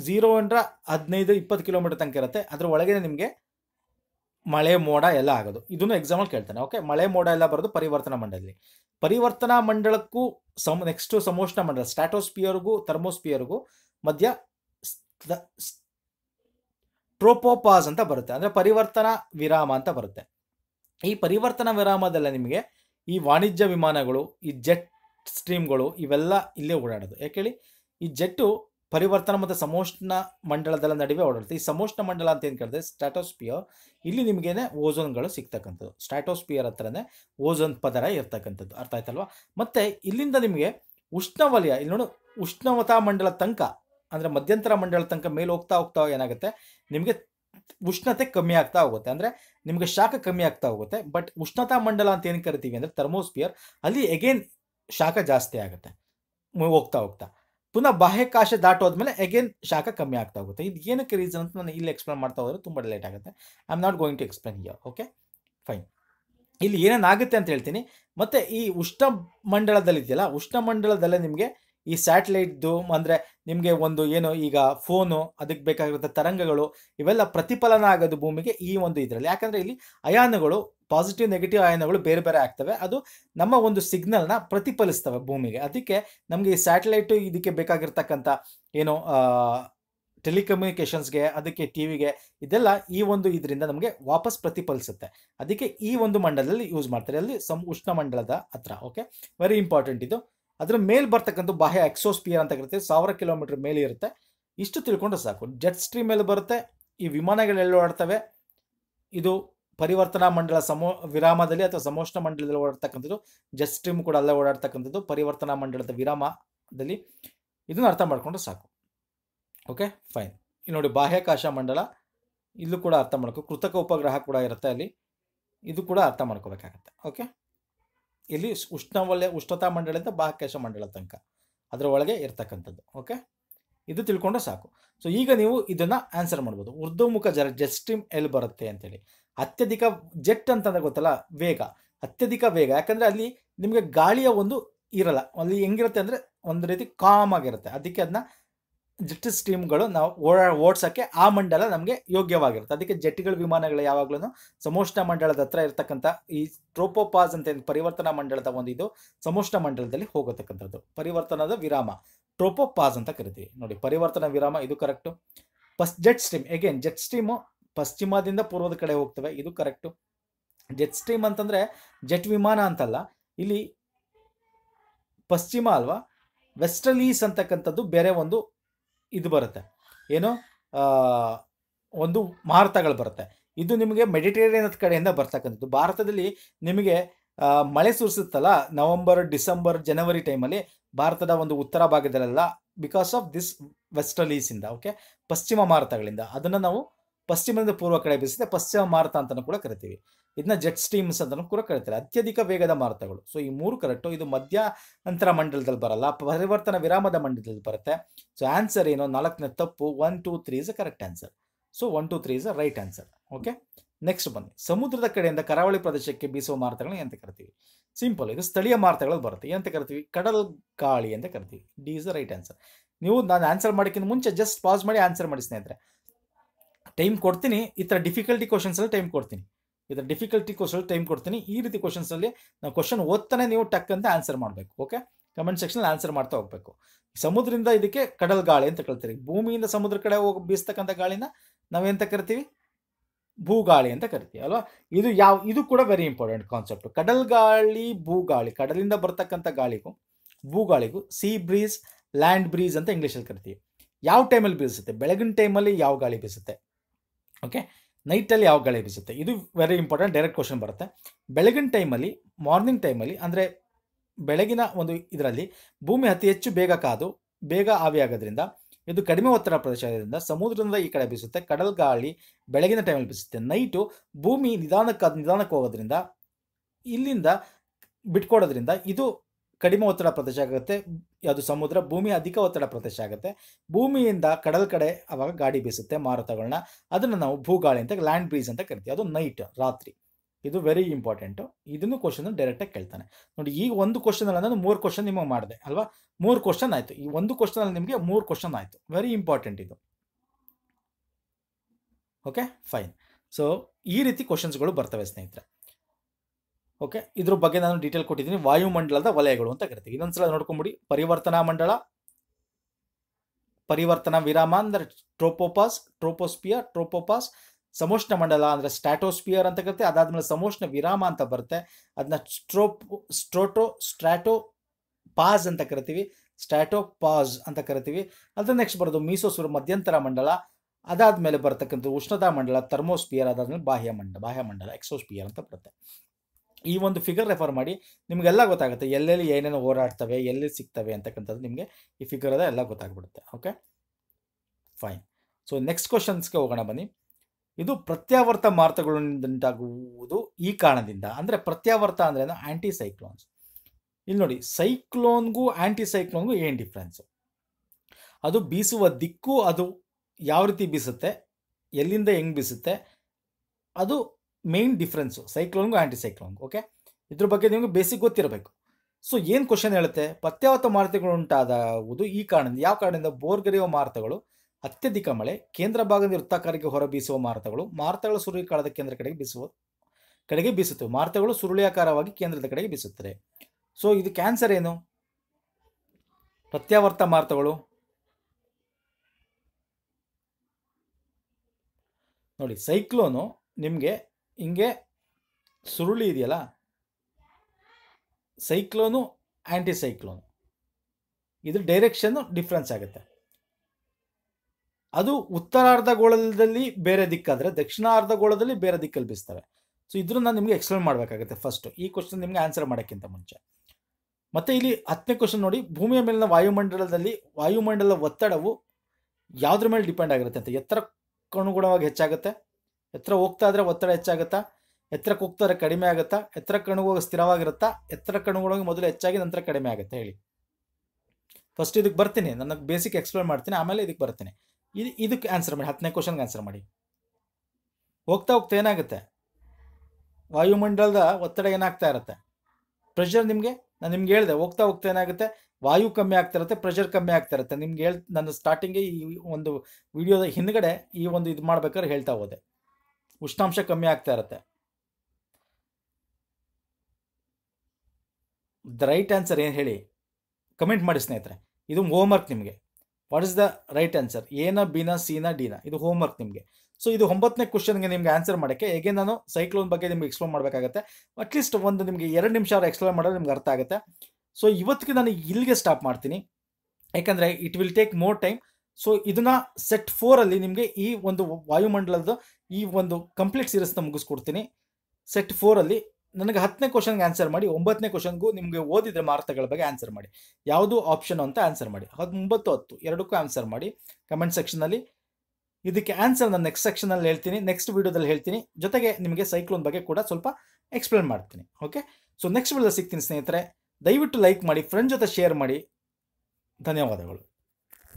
ಝೀರೋ ಅಂದ್ರೆ ಹದಿನೈದು ಇಪ್ಪತ್ತು ಕಿಲೋಮೀಟರ್ ತನಕ ಇರುತ್ತೆ ಅದ್ರ ಒಳಗಡೆ ನಿಮಗೆ ಮಳೆ ಮೋಡ ಎಲ್ಲ ಆಗೋದು ಇದನ್ನು ಎಕ್ಸಾಂಪಲ್ ಕೇಳ್ತಾನೆ ಓಕೆ ಮಳೆ ಮೋಡ ಎಲ್ಲ ಬರೋದು ಪರಿವರ್ತನಾ ಮಂಡಳಿ ಪರಿವರ್ತನಾ ಮಂಡಲಕ್ಕೂ ಸಮ ನೆಕ್ಸ್ಟ್ ಸಮೋಷ್ಣ ಮಂಡಲ ಸ್ಟ್ಯಾಟೋಸ್ಪಿಯರ್ಗೂ ಥರ್ಮೋಸ್ಪಿಯರ್ಗೂ ಮಧ್ಯ ಟ್ರೋಪೋಪಾಸ್ ಅಂತ ಬರುತ್ತೆ ಅಂದರೆ ಪರಿವರ್ತನಾ ವಿರಾಮ ಅಂತ ಬರುತ್ತೆ ಈ ಪರಿವರ್ತನಾ ವಿರಾಮದಲ್ಲ ನಿಮಗೆ ಈ ವಾಣಿಜ್ಯ ವಿಮಾನಗಳು ಈ ಜೆಟ್ ಸ್ಟ್ರೀಮ್ಗಳು ಇವೆಲ್ಲ ಇಲ್ಲೇ ಓಡಾಡೋದು ಹೇಳಿ ಈ ಜೆಟ್ಟು ಪರಿವರ್ತನ ಮತ್ತು ಸಮೋಷ್ಣ ಮಂಡಲದಲ್ಲ ನಡುವೆ ಓಡಾಡುತ್ತೆ ಈ ಸಮೋಷ್ಣ ಮಂಡಲ ಅಂತ ಏನು ಕೇಳಿದ್ರೆ ಸ್ಟ್ಯಾಟೋಸ್ಪಿಯರ್ ಇಲ್ಲಿ ನಿಮಗೇನೆ ಓಝೋನ್ಗಳು ಸಿಗ್ತಕ್ಕಂಥದ್ದು ಸ್ಟ್ಯಾಟೋಸ್ಪಿಯರ್ ಹತ್ರನೇ ಓಝೋನ್ ಪದರ ಇರ್ತಕ್ಕಂಥದ್ದು ಅರ್ಥ ಆಯ್ತಲ್ವಾ ಮತ್ತು ಇಲ್ಲಿಂದ ನಿಮಗೆ ಉಷ್ಣವಲಯ ಇಲ್ಲಿ ನೋಡು ಉಷ್ಣವತಾ ಮಂಡಲ ತನಕ ಅಂದರೆ ಮಧ್ಯಂತರ ಮಂಡಲ ತನಕ ಮೇಲೆ ಹೋಗ್ತಾ ಹೋಗ್ತಾ ಏನಾಗುತ್ತೆ ನಿಮಗೆ ಉಷ್ಣತೆ ಕಮ್ಮಿ ಆಗ್ತಾ ಹೋಗುತ್ತೆ ಅಂದರೆ ನಿಮಗೆ ಶಾಖ ಕಮ್ಮಿ ಆಗ್ತಾ ಹೋಗುತ್ತೆ ಬಟ್ ಉಷ್ಣತಾ ಮಂಡಲ ಅಂತ ಏನು ಕರಿತೀವಿ ಅಂದರೆ ಥರ್ಮೋಸ್ಪಿಯರ್ ಅಲ್ಲಿ ಎಗೇನ್ ಶಾಖ ಜಾಸ್ತಿ ಆಗುತ್ತೆ ಹೋಗ್ತಾ ಹೋಗ್ತಾ ಪುನಃ ಬಾಹ್ಯಾಕಾಶ ದಾಟೋದ್ಮೇಲೆ ಅಗೇನ್ ಶಾಖ ಕಮ್ಮಿ ಆಗ್ತಾ ಹೋಗುತ್ತೆ ಇದು ಏನಕ್ಕೆ ರೀಸನ್ ಅಂತ ನಾನು ಇಲ್ಲಿ ಎಕ್ಸ್ಪ್ಲೇನ್ ಮಾಡ್ತಾ ಹೋದ್ರೆ ತುಂಬ ಲೇಟ್ ಆಗುತ್ತೆ I am not going to explain you okay fine ಇಲ್ಲಿ ಏನೇನಾಗುತ್ತೆ ಅಂತ ಹೇಳ್ತೀನಿ ಮತ್ತು ಈ ಉಷ್ಣ ಮಂಡಳದಲ್ಲಿ ಇದೆಯಲ್ಲ ಉಷ್ಣ ಮಂಡಳದಲ್ಲೇ ನಿಮಗೆ ಈ ಸ್ಯಾಟಲೈಟ್ದು ಅಂದರೆ ನಿಮಗೆ ಒಂದು ಏನು ಈಗ ಫೋನು ಅದಕ್ಕೆ ಬೇಕಾಗಿರೋ ತರಂಗಗಳು ಇವೆಲ್ಲ ಪ್ರತಿಫಲನ ಆಗೋದು ಭೂಮಿಗೆ ಈ ಒಂದು ಇದರಲ್ಲಿ ಯಾಕಂದರೆ ಇಲ್ಲಿ ಅಯಾನುಗಳು ಪಾಸಿಟಿವ್ ನೆಗೆಟಿವ್ ಆಯನಗಳು ಬೇರೆ ಬೇರೆ ಆಗ್ತವೆ ಅದು ನಮ್ಮ ಒಂದು ಸಿಗ್ನಲ್ನ ಪ್ರತಿಫಲಿಸ್ತವೆ ಭೂಮಿಗೆ ಅದಕ್ಕೆ ನಮಗೆ ಈ ಸ್ಯಾಟಲೈಟು ಇದಕ್ಕೆ ಬೇಕಾಗಿರ್ತಕ್ಕಂಥ ಏನು ಟೆಲಿಕಮ್ಯುನಿಕೇಶನ್ಸ್ಗೆ ಅದಕ್ಕೆ ಟಿ ವಿಗೆ ಇದೆಲ್ಲ ಈ ಒಂದು ಇದರಿಂದ ನಮಗೆ ವಾಪಸ್ ಪ್ರತಿಫಲಿಸುತ್ತೆ ಅದಕ್ಕೆ ಈ ಒಂದು ಮಂಡಲದಲ್ಲಿ ಯೂಸ್ ಮಾಡ್ತಾರೆ ಅಲ್ಲಿ ಸಂ ಉಷ್ಣ ಮಂಡಲದ ಹತ್ರ ಓಕೆ ವೆರಿ ಇಂಪಾರ್ಟೆಂಟ್ ಇದು ಅದರ ಮೇಲೆ ಬರ್ತಕ್ಕಂಥ ಬಾಹ್ಯ ಎಕ್ಸೋಸ್ಪಿಯರ್ ಅಂತ ಕರಿತೀವಿ ಸಾವಿರ ಕಿಲೋಮೀಟರ್ ಮೇಲೆ ಇರುತ್ತೆ ಇಷ್ಟು ತಿಳ್ಕೊಂಡ್ರೆ ಸಾಕು ಜೆಟ್ ಸ್ಟ್ರೀಮ್ ಮೇಲೆ ಬರುತ್ತೆ ಈ ವಿಮಾನಗಳೆಲ್ಲ ಆಡ್ತವೆ ಇದು ಪರಿವರ್ತನಾ ಮಂಡಳ ಸಮೋ ವಿರಾಮದಲ್ಲಿ ಅಥವಾ ಸಮೋಷ್ಣ ಮಂಡಲದಲ್ಲಿ ಓಡಾಡ್ತಕ್ಕಂಥದ್ದು ಜಸ್ಟ್ ಕೂಡ ಅಲ್ಲೇ ಓಡಾಡ್ತಕ್ಕಂಥದ್ದು ಪರಿವರ್ತನಾ ಮಂಡಲದ ವಿರಾಮದಲ್ಲಿ ಇದನ್ನು ಅರ್ಥ ಮಾಡಿಕೊಂಡ್ರೆ ಸಾಕು ಓಕೆ ಫೈನ್ ಇಲ್ಲಿ ನೋಡಿ ಬಾಹ್ಯಾಕಾಶ ಮಂಡಲ ಇಲ್ಲೂ ಕೂಡ ಅರ್ಥ ಮಾಡ್ಕೋ ಕೃತಕ ಉಪಗ್ರಹ ಕೂಡ ಇರುತ್ತೆ ಅಲ್ಲಿ ಇದು ಕೂಡ ಅರ್ಥ ಮಾಡ್ಕೋಬೇಕಾಗತ್ತೆ ಓಕೆ ಇಲ್ಲಿ ಉಷ್ಣವಲಯ ಉಷ್ಣತಾ ಮಂಡಲದಿಂದ ಬಾಹ್ಯಾಕಾಶ ಮಂಡಲ ತನಕ ಅದರ ಒಳಗೆ ಇರ್ತಕ್ಕಂಥದ್ದು ಓಕೆ ಇದು ತಿಳ್ಕೊಂಡ್ರೆ ಸಾಕು ಸೊ ಈಗ ನೀವು ಇದನ್ನು ಆನ್ಸರ್ ಮಾಡ್ಬೋದು ಉರ್ದು ಮುಖ ಜರ ಜಸ್ಟಿಮ್ ಎಲ್ಲಿ ಬರುತ್ತೆ ಅಂತೇಳಿ ಅತ್ಯಧಿಕ ಜೆಟ್ ಅಂತಂದ್ರೆ ಗೊತ್ತಲ್ಲ ವೇಗ ಅತ್ಯಧಿಕ ವೇಗ ಯಾಕಂದರೆ ಅಲ್ಲಿ ನಿಮಗೆ ಗಾಳಿಯ ಒಂದು ಇರಲ್ಲ ಅಲ್ಲಿ ಹೆಂಗಿರುತ್ತೆ ಅಂದರೆ ಒಂದು ರೀತಿ ಕಾಮ್ ಆಗಿರುತ್ತೆ ಅದಕ್ಕೆ ಅದನ್ನ ಜೆಟ್ ಸ್ಟೀಮ್ಗಳು ನಾವು ಓಡಾ ಓಡಿಸೋಕ್ಕೆ ಆ ಮಂಡಲ ನಮಗೆ ಯೋಗ್ಯವಾಗಿರುತ್ತೆ ಅದಕ್ಕೆ ಜೆಟ್ಗಳ ವಿಮಾನಗಳು ಯಾವಾಗಲೂ ಸಮೋಷ್ಣ ಮಂಡಲದ ಹತ್ರ ಇರತಕ್ಕಂಥ ಈ ಟ್ರೋಪೋಪಾಸ್ ಅಂತ ಏನು ಪರಿವರ್ತನಾ ಮಂಡಳದ ಒಂದು ಇದು ಸಮೋಷ್ಣ ಮಂಡಲದಲ್ಲಿ ಹೋಗತಕ್ಕಂಥದ್ದು ಪರಿವರ್ತನದ ವಿರಾಮ ಟ್ರೋಪೋಪಾಸ್ ಅಂತ ಕರಿತೀವಿ ನೋಡಿ ಪರಿವರ್ತನಾ ವಿರಾಮ ಇದು correct first jet stream again jet stream ಪಶ್ಚಿಮದಿಂದ ಪೂರ್ವದ ಕಡೆ ಹೋಗ್ತವೆ ಇದು ಕರೆಕ್ಟು ಜೆಟ್ ಸ್ಟ್ರೀಮ್ ಅಂತಂದರೆ ಜೆಟ್ ವಿಮಾನ ಅಂತಲ್ಲ ಇಲ್ಲಿ ಪಶ್ಚಿಮ ಅಲ್ವಾ ವೆಸ್ಟರ್ಲೀಸ್ ಅಂತಕ್ಕಂಥದ್ದು ಬೇರೆ ಒಂದು ಇದು ಬರುತ್ತೆ ಏನು ಒಂದು ಮಾರುತಗಳು ಬರುತ್ತೆ ಇದು ನಿಮಗೆ ಮೆಡಿಟೇರಿಯನ್ ಕಡೆಯಿಂದ ಬರ್ತಕ್ಕಂಥದ್ದು ಭಾರತದಲ್ಲಿ ನಿಮಗೆ ಮಳೆ ಸುರಿಸುತ್ತಲ್ಲ ನವಂಬರ್ ಡಿಸೆಂಬರ್ ಜನವರಿ ಟೈಮಲ್ಲಿ ಭಾರತದ ಒಂದು ಉತ್ತರ ಭಾಗದಲ್ಲೆಲ್ಲ ಬಿಕಾಸ್ ಆಫ್ ದಿಸ್ ವೆಸ್ಟರ್ಲೀಸಿಂದ ಓಕೆ ಪಶ್ಚಿಮ ಮಾರುತಗಳಿಂದ ಅದನ್ನು ನಾವು ಪಶ್ಚಿಮದಿಂದ ಪೂರ್ವ ಕಡೆ ಬೀಸಿದೆ ಪಶ್ಚಿಮ ಮಾರುತ ಅಂತಲೂ ಕೂಡ ಕರಿತೀವಿ ಇದನ್ನ ಜೆಟ್ ಸ್ಟೀಮ್ಸ್ ಅಂತಲೂ ಕೂಡ ಕರಿತಾರೆ ಅತ್ಯಧಿಕ ವೇಗದ ಮಾರುತಗಳು ಸೊ ಈ ಮೂರು ಕರೆಕ್ಟು ಇದು ಮಧ್ಯ ಅಂತರ ಮಂಡಲದಲ್ಲಿ ಬರಲ್ಲ ಪರಿವರ್ತನ ವಿರಾಮದ ಮಂಡಲದಲ್ಲಿ ಬರುತ್ತೆ ಸೊ ಆನ್ಸರ್ ಏನು ನಾಲ್ಕನೇ ತಪ್ಪು one two three is a correct answer so one two three is a right answer okay next ಬನ್ನಿ ಸಮುದ್ರದ ಕಡೆಯಿಂದ ಕರಾವಳಿ ಪ್ರದೇಶಕ್ಕೆ ಬೀಸುವ ಮಾರುತಗಳನ್ನ ಎಂತ ಕರಿತೀವಿ ಸಿಂಪಲ್ ಇದು ಸ್ಥಳೀಯ ಮಾರುತಗಳಲ್ಲಿ ಬರುತ್ತೆ ಏನಂತ ಕರಿತೀವಿ ಕಡಲ್ ಗಾಳಿ ಅಂತ ಕರಿತೀವಿ D is a right answer ನೀವು ನಾನು ಆನ್ಸರ್ ಮಾಡೋಕ್ಕಿಂತ ಮುಂಚೆ ಜಸ್ಟ್ ಪಾಸ್ ಮಾಡಿ ಆನ್ಸರ್ ಮಾಡಿ ಸ್ನೇಹಿತರೆ ಟೈಮ್ ಕೊಡ್ತೀನಿ ಈ ಥರ ಡಿಫಿಕಲ್ಟಿ ಕ್ವಶನ್ಸಲ್ಲಿ ಟೈಮ್ ಕೊಡ್ತೀನಿ ಈ ಡಿಫಿಕಲ್ಟಿ ಕ್ವಶನ್ ಟೈಮ್ ಕೊಡ್ತೀನಿ ಈ ರೀತಿ ಕ್ವಶನ್ಸಲ್ಲಿ ನಾವು ಕ್ವಶನ್ ಓದ್ತಾನೆ ನೀವು ಟಕ್ ಅಂತ ಆನ್ಸರ್ ಮಾಡಬೇಕು ಓಕೆ ಕಮೆಂಟ್ ಸೆಕ್ಷನಲ್ಲಿ ಆನ್ಸರ್ ಮಾಡ್ತಾ ಹೋಗಬೇಕು ಸಮುದ್ರದಿಂದ ಇದಕ್ಕೆ ಕಡಲ್ ಗಾಳಿ ಅಂತ ಕರಿತೀವಿ ಭೂಮಿಯಿಂದ ಸಮುದ್ರ ಕಡೆ ಹೋಗಿ ಬೀಸ್ತಕ್ಕಂಥ ಗಾಳಿನ ನಾವೆಂತ ಕರಿತೀವಿ ಭೂಗಾಳಿ ಅಂತ ಕರಿತೀವಿ ಅಲ್ವಾ ಇದು ಯಾವ ಇದು ಕೂಡ ವೆರಿ ಇಂಪಾರ್ಟೆಂಟ್ ಕಾನ್ಸೆಪ್ಟ್ ಕಡಲ್ ಗಾಳಿ ಭೂಗಾಳಿ ಕಡಲಿಂದ ಬರ್ತಕ್ಕಂಥ ಗಾಳಿಗೂ ಭೂಗಾಳಿಗೂ ಸೀ ಬ್ರೀಸ್ ಲ್ಯಾಂಡ್ ಬ್ರೀಸ್ ಅಂತ ಇಂಗ್ಲೀಷಲ್ಲಿ ಕರಿತೀವಿ ಯಾವ ಟೈಮಲ್ಲಿ ಬೀಸುತ್ತೆ ಬೆಳಗಿನ ಟೈಮಲ್ಲಿ ಯಾವ ಗಾಳಿ ಬೀಸುತ್ತೆ ಓಕೆ ನೈಟಲ್ಲಿ ಯಾವ ಗಾಳಿ ಬೀಸುತ್ತೆ ಇದು ವೆರಿ ಇಂಪಾರ್ಟೆಂಟ್ ಡೈರೆಕ್ಟ್ ಕ್ವಶನ್ ಬರುತ್ತೆ ಬೆಳಗಿನ ಟೈಮಲ್ಲಿ ಮಾರ್ನಿಂಗ್ ಟೈಮಲ್ಲಿ ಅಂದರೆ ಬೆಳಗಿನ ಒಂದು ಇದರಲ್ಲಿ ಭೂಮಿ ಅತಿ ಹೆಚ್ಚು ಬೇಗ ಕಾದು ಬೇಗ ಆವಿಯಾಗೋದ್ರಿಂದ ಇದು ಕಡಿಮೆ ಒತ್ತಡ ಪ್ರದೇಶ ಸಮುದ್ರದಿಂದ ಈ ಕಡೆ ಬೀಸುತ್ತೆ ಕಡಲ್ ಗಾಳಿ ಬೆಳಗಿನ ಟೈಮಲ್ಲಿ ಬೀಸುತ್ತೆ ನೈಟು ಭೂಮಿ ನಿಧಾನಕ್ಕೆ ನಿಧಾನಕ್ಕೆ ಹೋಗೋದ್ರಿಂದ ಇಲ್ಲಿಂದ ಬಿಟ್ಕೊಡೋದ್ರಿಂದ ಇದು ಕಡಿಮೆ ಒತ್ತಡ ಪ್ರದೇಶ ಆಗುತ್ತೆ ಅದು ಸಮುದ್ರ ಭೂಮಿ ಅಧಿಕ ಒತ್ತಡ ಪ್ರದೇಶ ಆಗುತ್ತೆ ಭೂಮಿಯಿಂದ ಕಡಲ್ ಕಡೆ ಅವಾಗ ಗಾಡಿ ಬೀಸುತ್ತೆ ಮಾರುತಗಳನ್ನ ಅದನ್ನು ನಾವು ಭೂಗಾಳಿ ಅಂತ ಲ್ಯಾಂಡ್ ಬ್ರೀಸ್ ಅಂತ ಕರಿತೀವಿ ಅದು ನೈಟ್ ರಾತ್ರಿ ಇದು ವೆರಿ ಇಂಪಾರ್ಟೆಂಟು ಇದನ್ನು ಕ್ವಶನ್ ಡೈರೆಕ್ಟಾಗಿ ಕೇಳ್ತಾನೆ ನೋಡಿ ಈಗ ಒಂದು ಕ್ವಶನ್ ಅಲ್ಲ ಅಂದ್ರೆ ಮೂರು ಕ್ವಶನ್ ನಿಮಗೆ ಮಾಡಿದೆ ಅಲ್ವಾ ಮೂರು ಕ್ವಶನ್ ಆಯಿತು ಈ ಒಂದು ಅಲ್ಲಿ ನಿಮಗೆ ಮೂರು ಕ್ವಶನ್ ಆಯಿತು ವೆರಿ ಇಂಪಾರ್ಟೆಂಟ್ ಇದು ಓಕೆ ಫೈನ್ ಸೊ ಈ ರೀತಿ ಕ್ವಶನ್ಸ್ಗಳು ಬರ್ತವೆ ಸ್ನೇಹಿತರೆ ಓಕೆ ಇದ್ರ ಬಗ್ಗೆ ನಾನು ಡೀಟೇಲ್ ಕೊಟ್ಟಿದ್ದೀನಿ ವಾಯುಮಂಡಲದ ವಲಯಗಳು ಅಂತ ಕರಿತೀವಿ ಇನ್ನೊಂದ್ಸಲ ನೋಡ್ಕೊಂಬಿಡಿ ಪರಿವರ್ತನಾ ಮಂಡಳ ಪರಿವರ್ತನಾ ವಿರಾಮ ಅಂದರೆ ಟ್ರೋಪೋಪಾಸ್ ಟ್ರೋಪೋಸ್ಪಿಯರ್ ಟ್ರೋಪೋಪಾಸ್ ಸಮೋಷ್ಣ ಮಂಡಲ ಅಂದರೆ ಸ್ಟ್ಯಾಟೋಸ್ಪಿಯರ್ ಅಂತ ಕರಿತೀವಿ ಅದಾದ್ಮೇಲೆ ಸಮೋಷ್ಣ ವಿರಾಮ ಅಂತ ಬರುತ್ತೆ ಅದನ್ನ ಸ್ಟ್ರೋಪೋ ಸ್ಟ್ರೋಟೋ ಸ್ಟ್ರಾಟೋ ಪಾಸ್ ಅಂತ ಕರಿತೀವಿ ಸ್ಟ್ಯಾಟೋಪಾಸ್ ಅಂತ ಕರಿತೀವಿ ಅದ್ರ ನೆಕ್ಸ್ಟ್ ಬರೋದು ಮೀಸೋಸುರ ಮಧ್ಯಂತರ ಮಂಡಲ ಅದಾದ್ಮೇಲೆ ಬರ್ತಕ್ಕಂಥ ಉಷ್ಣತಾ ಮಂಡಲ ಥರ್ಮೋಸ್ಪಿಯರ್ ಅದಾದ್ಮೇಲೆ ಬಾಹ್ಯ ಮಂಡಲ ಬಾಹ್ಯ ಮಂಡಲ ಎಕ್ಸೋಸ್ಪಿಯರ್ ಅಂತ ಬರುತ್ತೆ ಈ ಒಂದು ಫಿಗರ್ ರೆಫರ್ ಮಾಡಿ ನಿಮಗೆಲ್ಲ ಗೊತ್ತಾಗುತ್ತೆ ಎಲ್ಲೆಲ್ಲಿ ಏನೇನು ಹೋರಾಡ್ತವೆ ಎಲ್ಲಿ ಸಿಗ್ತವೆ ಅಂತಕ್ಕಂಥದ್ದು ನಿಮಗೆ ಈ ಫಿಗರ್ ಅದ ಎಲ್ಲ ಗೊತ್ತಾಗ್ಬಿಡುತ್ತೆ ಓಕೆ ಫೈನ್ ಸೊ ನೆಕ್ಸ್ಟ್ ಕ್ವಶನ್ಸ್ಗೆ ಹೋಗೋಣ ಬನ್ನಿ ಇದು ಪ್ರತ್ಯಾವರ್ತ ಮಾರುತಗಳಿಂದಾಗುವುದು ಈ ಕಾರಣದಿಂದ ಅಂದರೆ ಪ್ರತ್ಯಾವರ್ತ ಅಂದ್ರೆ ಆ್ಯಂಟಿ ಸೈಕ್ಲೋನ್ಸ್ ಇಲ್ಲಿ ನೋಡಿ ಸೈಕ್ಲೋನ್ಗೂ ಆ್ಯಂಟಿ ಸೈಕ್ಲೋನ್ಗೂ ಏನು ಡಿಫ್ರೆನ್ಸು ಅದು ಬೀಸುವ ದಿಕ್ಕು ಅದು ಯಾವ ರೀತಿ ಬೀಸುತ್ತೆ ಎಲ್ಲಿಂದ ಹೆಂಗೆ ಬೀಸುತ್ತೆ ಅದು ಮೇನ್ ಡಿಫ್ರೆನ್ಸು ಆ್ಯಂಟಿ ಸೈಕ್ಲೋನ್ಗು ಓಕೆ ಇದ್ರ ಬಗ್ಗೆ ನಿಮಗೆ ಬೇಸಿಕ್ ಗೊತ್ತಿರಬೇಕು ಸೊ ಏನು ಕ್ವಶನ್ ಹೇಳುತ್ತೆ ಪತ್ಯಾವತ ಮಾರುತಗಳು ಉಂಟಾದವುದು ಈ ಕಾರಣದಿಂದ ಯಾವ ಕಾರಣದಿಂದ ಬೋರ್ಗರಿಯುವ ಮಾರುತಗಳು ಅತ್ಯಧಿಕ ಮಳೆ ಕೇಂದ್ರ ಭಾಗದ ವೃತ್ತಾಕಾರಕ್ಕೆ ಹೊರ ಬೀಸುವ ಮಾರುತಗಳು ಮಾರುತಗಳ ಸುರುಳಿ ಕಾಲದ ಕೇಂದ್ರ ಕಡೆಗೆ ಬೀಸುವ ಕಡೆಗೆ ಬೀಸುತ್ತವೆ ಮಾರುತಗಳು ಸುರುಳಿಯಾಕಾರವಾಗಿ ಕೇಂದ್ರದ ಕಡೆಗೆ ಬೀಸುತ್ತದೆ ಸೊ ಇದು ಕ್ಯಾನ್ಸರ್ ಏನು ಪ್ರತ್ಯಾವರ್ತ ಮಾರುತಗಳು ನೋಡಿ ಸೈಕ್ಲೋನು ನಿಮಗೆ ಹಿಂಗೆ ಸುರುಳಿ ಇದೆಯಲ್ಲ ಸೈಕ್ಲೋನು ಆ್ಯಂಟಿ ಸೈಕ್ಲೋನು ಇದ್ರ ಡೈರೆಕ್ಷನ್ನು ಡಿಫ್ರೆನ್ಸ್ ಆಗುತ್ತೆ ಅದು ಉತ್ತರಾರ್ಧಗೋಳದಲ್ಲಿ ಬೇರೆ ದಿಕ್ಕಾದರೆ ದಕ್ಷಿಣಾರ್ಧಗೋಳದಲ್ಲಿ ಬೇರೆ ದಿಕ್ಕಲ್ಲಿ ಬೀಸ್ತವೆ ಸೊ ನಾನು ನಿಮಗೆ ಎಕ್ಸ್ಪ್ಲೇನ್ ಮಾಡಬೇಕಾಗುತ್ತೆ ಫಸ್ಟು ಈ ಕ್ವಶನ್ ನಿಮಗೆ ಆನ್ಸರ್ ಮಾಡೋಕ್ಕಿಂತ ಮುಂಚೆ ಮತ್ತು ಇಲ್ಲಿ ಹತ್ತನೇ ಕ್ವಶನ್ ನೋಡಿ ಭೂಮಿಯ ಮೇಲಿನ ವಾಯುಮಂಡಲದಲ್ಲಿ ವಾಯುಮಂಡಲ ಒತ್ತಡವು ಯಾವುದ್ರ ಮೇಲೆ ಡಿಪೆಂಡ್ ಆಗಿರುತ್ತೆ ಅಂತ ಎತ್ತರಕ್ಕನುಗುಣವಾಗಿ ಹೆಚ್ಚಾಗುತ್ತೆ ಎತ್ತರ ಹೋಗ್ತಾ ಇದ್ರೆ ಒತ್ತಡ ಹೆಚ್ಚಾಗುತ್ತಾ ಎತ್ತರಕ್ಕೆ ಹೋಗ್ತಾರೆ ಕಡಿಮೆ ಆಗುತ್ತಾ ಎತ್ತರ ಕಣಗೋಗಿ ಸ್ಥಿರವಾಗಿರುತ್ತಾ ಎತ್ತರ ಕಣಗೋಗಿ ಮೊದಲು ಹೆಚ್ಚಾಗಿ ನಂತರ ಕಡಿಮೆ ಆಗುತ್ತೆ ಹೇಳಿ ಫಸ್ಟ್ ಇದಕ್ಕೆ ಬರ್ತೀನಿ ನನಗೆ ಬೇಸಿಕ್ ಎಕ್ಸ್ಪ್ಲೈನ್ ಮಾಡ್ತೀನಿ ಆಮೇಲೆ ಇದಕ್ಕೆ ಬರ್ತೀನಿ ಇದು ಇದಕ್ಕೆ ಆನ್ಸರ್ ಮಾಡಿ ಹತ್ತನೇ ಕ್ವಶನ್ಗೆ ಆನ್ಸರ್ ಮಾಡಿ ಹೋಗ್ತಾ ಹೋಗ್ತಾ ಏನಾಗುತ್ತೆ ವಾಯುಮಂಡಲದ ಒತ್ತಡ ಏನಾಗ್ತಾ ಇರುತ್ತೆ ಪ್ರೆಷರ್ ನಿಮಗೆ ನಾನು ನಿಮ್ಗೆ ಹೇಳಿದೆ ಹೋಗ್ತಾ ಹೋಗ್ತಾ ಏನಾಗುತ್ತೆ ವಾಯು ಕಮ್ಮಿ ಆಗ್ತಾ ಇರುತ್ತೆ ಪ್ರೆಷರ್ ಕಮ್ಮಿ ಆಗ್ತಾ ಇರುತ್ತೆ ನಿಮ್ಗೆ ಹೇಳಿ ನಾನು ಸ್ಟಾರ್ಟಿಂಗೇ ಈ ಒಂದು ವಿಡಿಯೋದ ಹಿಂದ್ಗಡೆ ಈ ಒಂದು ಇದು ಮಾಡ್ಬೇಕಾದ್ರೆ ಹೇಳ್ತಾ ಹೋದೆ ಉಷ್ಣಾಂಶ ಕಮ್ಮಿ ಆಗ್ತಾ ಇರುತ್ತೆ ದ ರೈಟ್ ಆನ್ಸರ್ ಏನು ಹೇಳಿ ಕಮೆಂಟ್ ಮಾಡಿ ಸ್ನೇಹಿತರೆ ಇದು ಹೋಮ್ ವರ್ಕ್ ನಿಮಗೆ what is the right answer ಏನ ಬಿನ ಸಿನ ಡಿನ ಇದು ವರ್ಕ್ ನಿಮಗೆ ಸೊ ಇದು ಒಂಬತ್ತನೇ ಕ್ವಶನ್ಗೆ ನಿಮಗೆ ಆನ್ಸರ್ ಮಾಡೋಕ್ಕೆ ಹೇಗೆ ನಾನು ಸೈಕ್ಲೋನ್ ಬಗ್ಗೆ ನಿಮ್ಗೆ ಎಕ್ಸ್ಪ್ಲೋರ್ ಮಾಡಬೇಕಾಗುತ್ತೆ ಅಟ್ಲೀಸ್ಟ್ ಒಂದು ನಿಮಗೆ ಎರಡು ನಿಮಿಷ ಅವ್ರು ಎಕ್ಸ್ಪ್ಲೋರ್ ಮಾಡೋದು ನಿಮ್ಗೆ ಅರ್ಥ ಆಗುತ್ತೆ ಸೊ ಇವತ್ತಿಗೆ ನಾನು ಇಲ್ಲಿಗೆ ಸ್ಟಾಪ್ ಮಾಡ್ತೀನಿ ಯಾಕಂದರೆ it will take more time so ಇದನ್ನ ಸೆಟ್ ಫೋರಲ್ಲಿ ನಿಮಗೆ ಈ ಒಂದು ವಾಯುಮಂಡಲದ ಈ ಒಂದು ಕಂಪ್ಲೀಟ್ ಸೀರೀಸ್ನ ಮುಗಿಸ್ಕೊಡ್ತೀನಿ ಸೆಟ್ ಫೋರಲ್ಲಿ ನನಗೆ ಹತ್ತನೇ ಕ್ವಶನ್ಗೆ ಆನ್ಸರ್ ಮಾಡಿ ಒಂಬತ್ತನೇ ಕ್ವಶನ್ಗೂ ನಿಮಗೆ ಓದಿದ್ರೆ ಮಾರ್ತಗಳ ಬಗ್ಗೆ ಆನ್ಸರ್ ಮಾಡಿ ಯಾವುದು ಆಪ್ಷನ್ ಅಂತ ಆನ್ಸರ್ ಮಾಡಿ ಹತ್ತೊಂಬತ್ತು ಹತ್ತು ಎರಡಕ್ಕೂ ಆನ್ಸರ್ ಮಾಡಿ ಕಮೆಂಟ್ ಸೆಕ್ಷನಲ್ಲಿ ಇದಕ್ಕೆ ಆನ್ಸರ್ ನಾನು ನೆಕ್ಸ್ಟ್ ಸೆಕ್ಷನಲ್ಲಿ ಹೇಳ್ತೀನಿ ನೆಕ್ಸ್ಟ್ ವೀಡಿಯೋದಲ್ಲಿ ಹೇಳ್ತೀನಿ ಜೊತೆಗೆ ನಿಮಗೆ ಸೈಕ್ಲೋನ್ ಬಗ್ಗೆ ಕೂಡ ಸ್ವಲ್ಪ ಎಕ್ಸ್ಪ್ಲೇನ್ ಮಾಡ್ತೀನಿ ಓಕೆ ಸೊ ನೆಕ್ಸ್ಟ್ ವೀಡಿಯೋದಲ್ಲಿ ಸಿಗ್ತೀನಿ ಸ್ನೇಹಿತರೆ ದಯವಿಟ್ಟು ಲೈಕ್ ಮಾಡಿ ಫ್ರೆಂಡ್ ಜೊತೆ ಶೇರ್ ಮಾಡಿ ಧನ್ಯವಾದಗಳು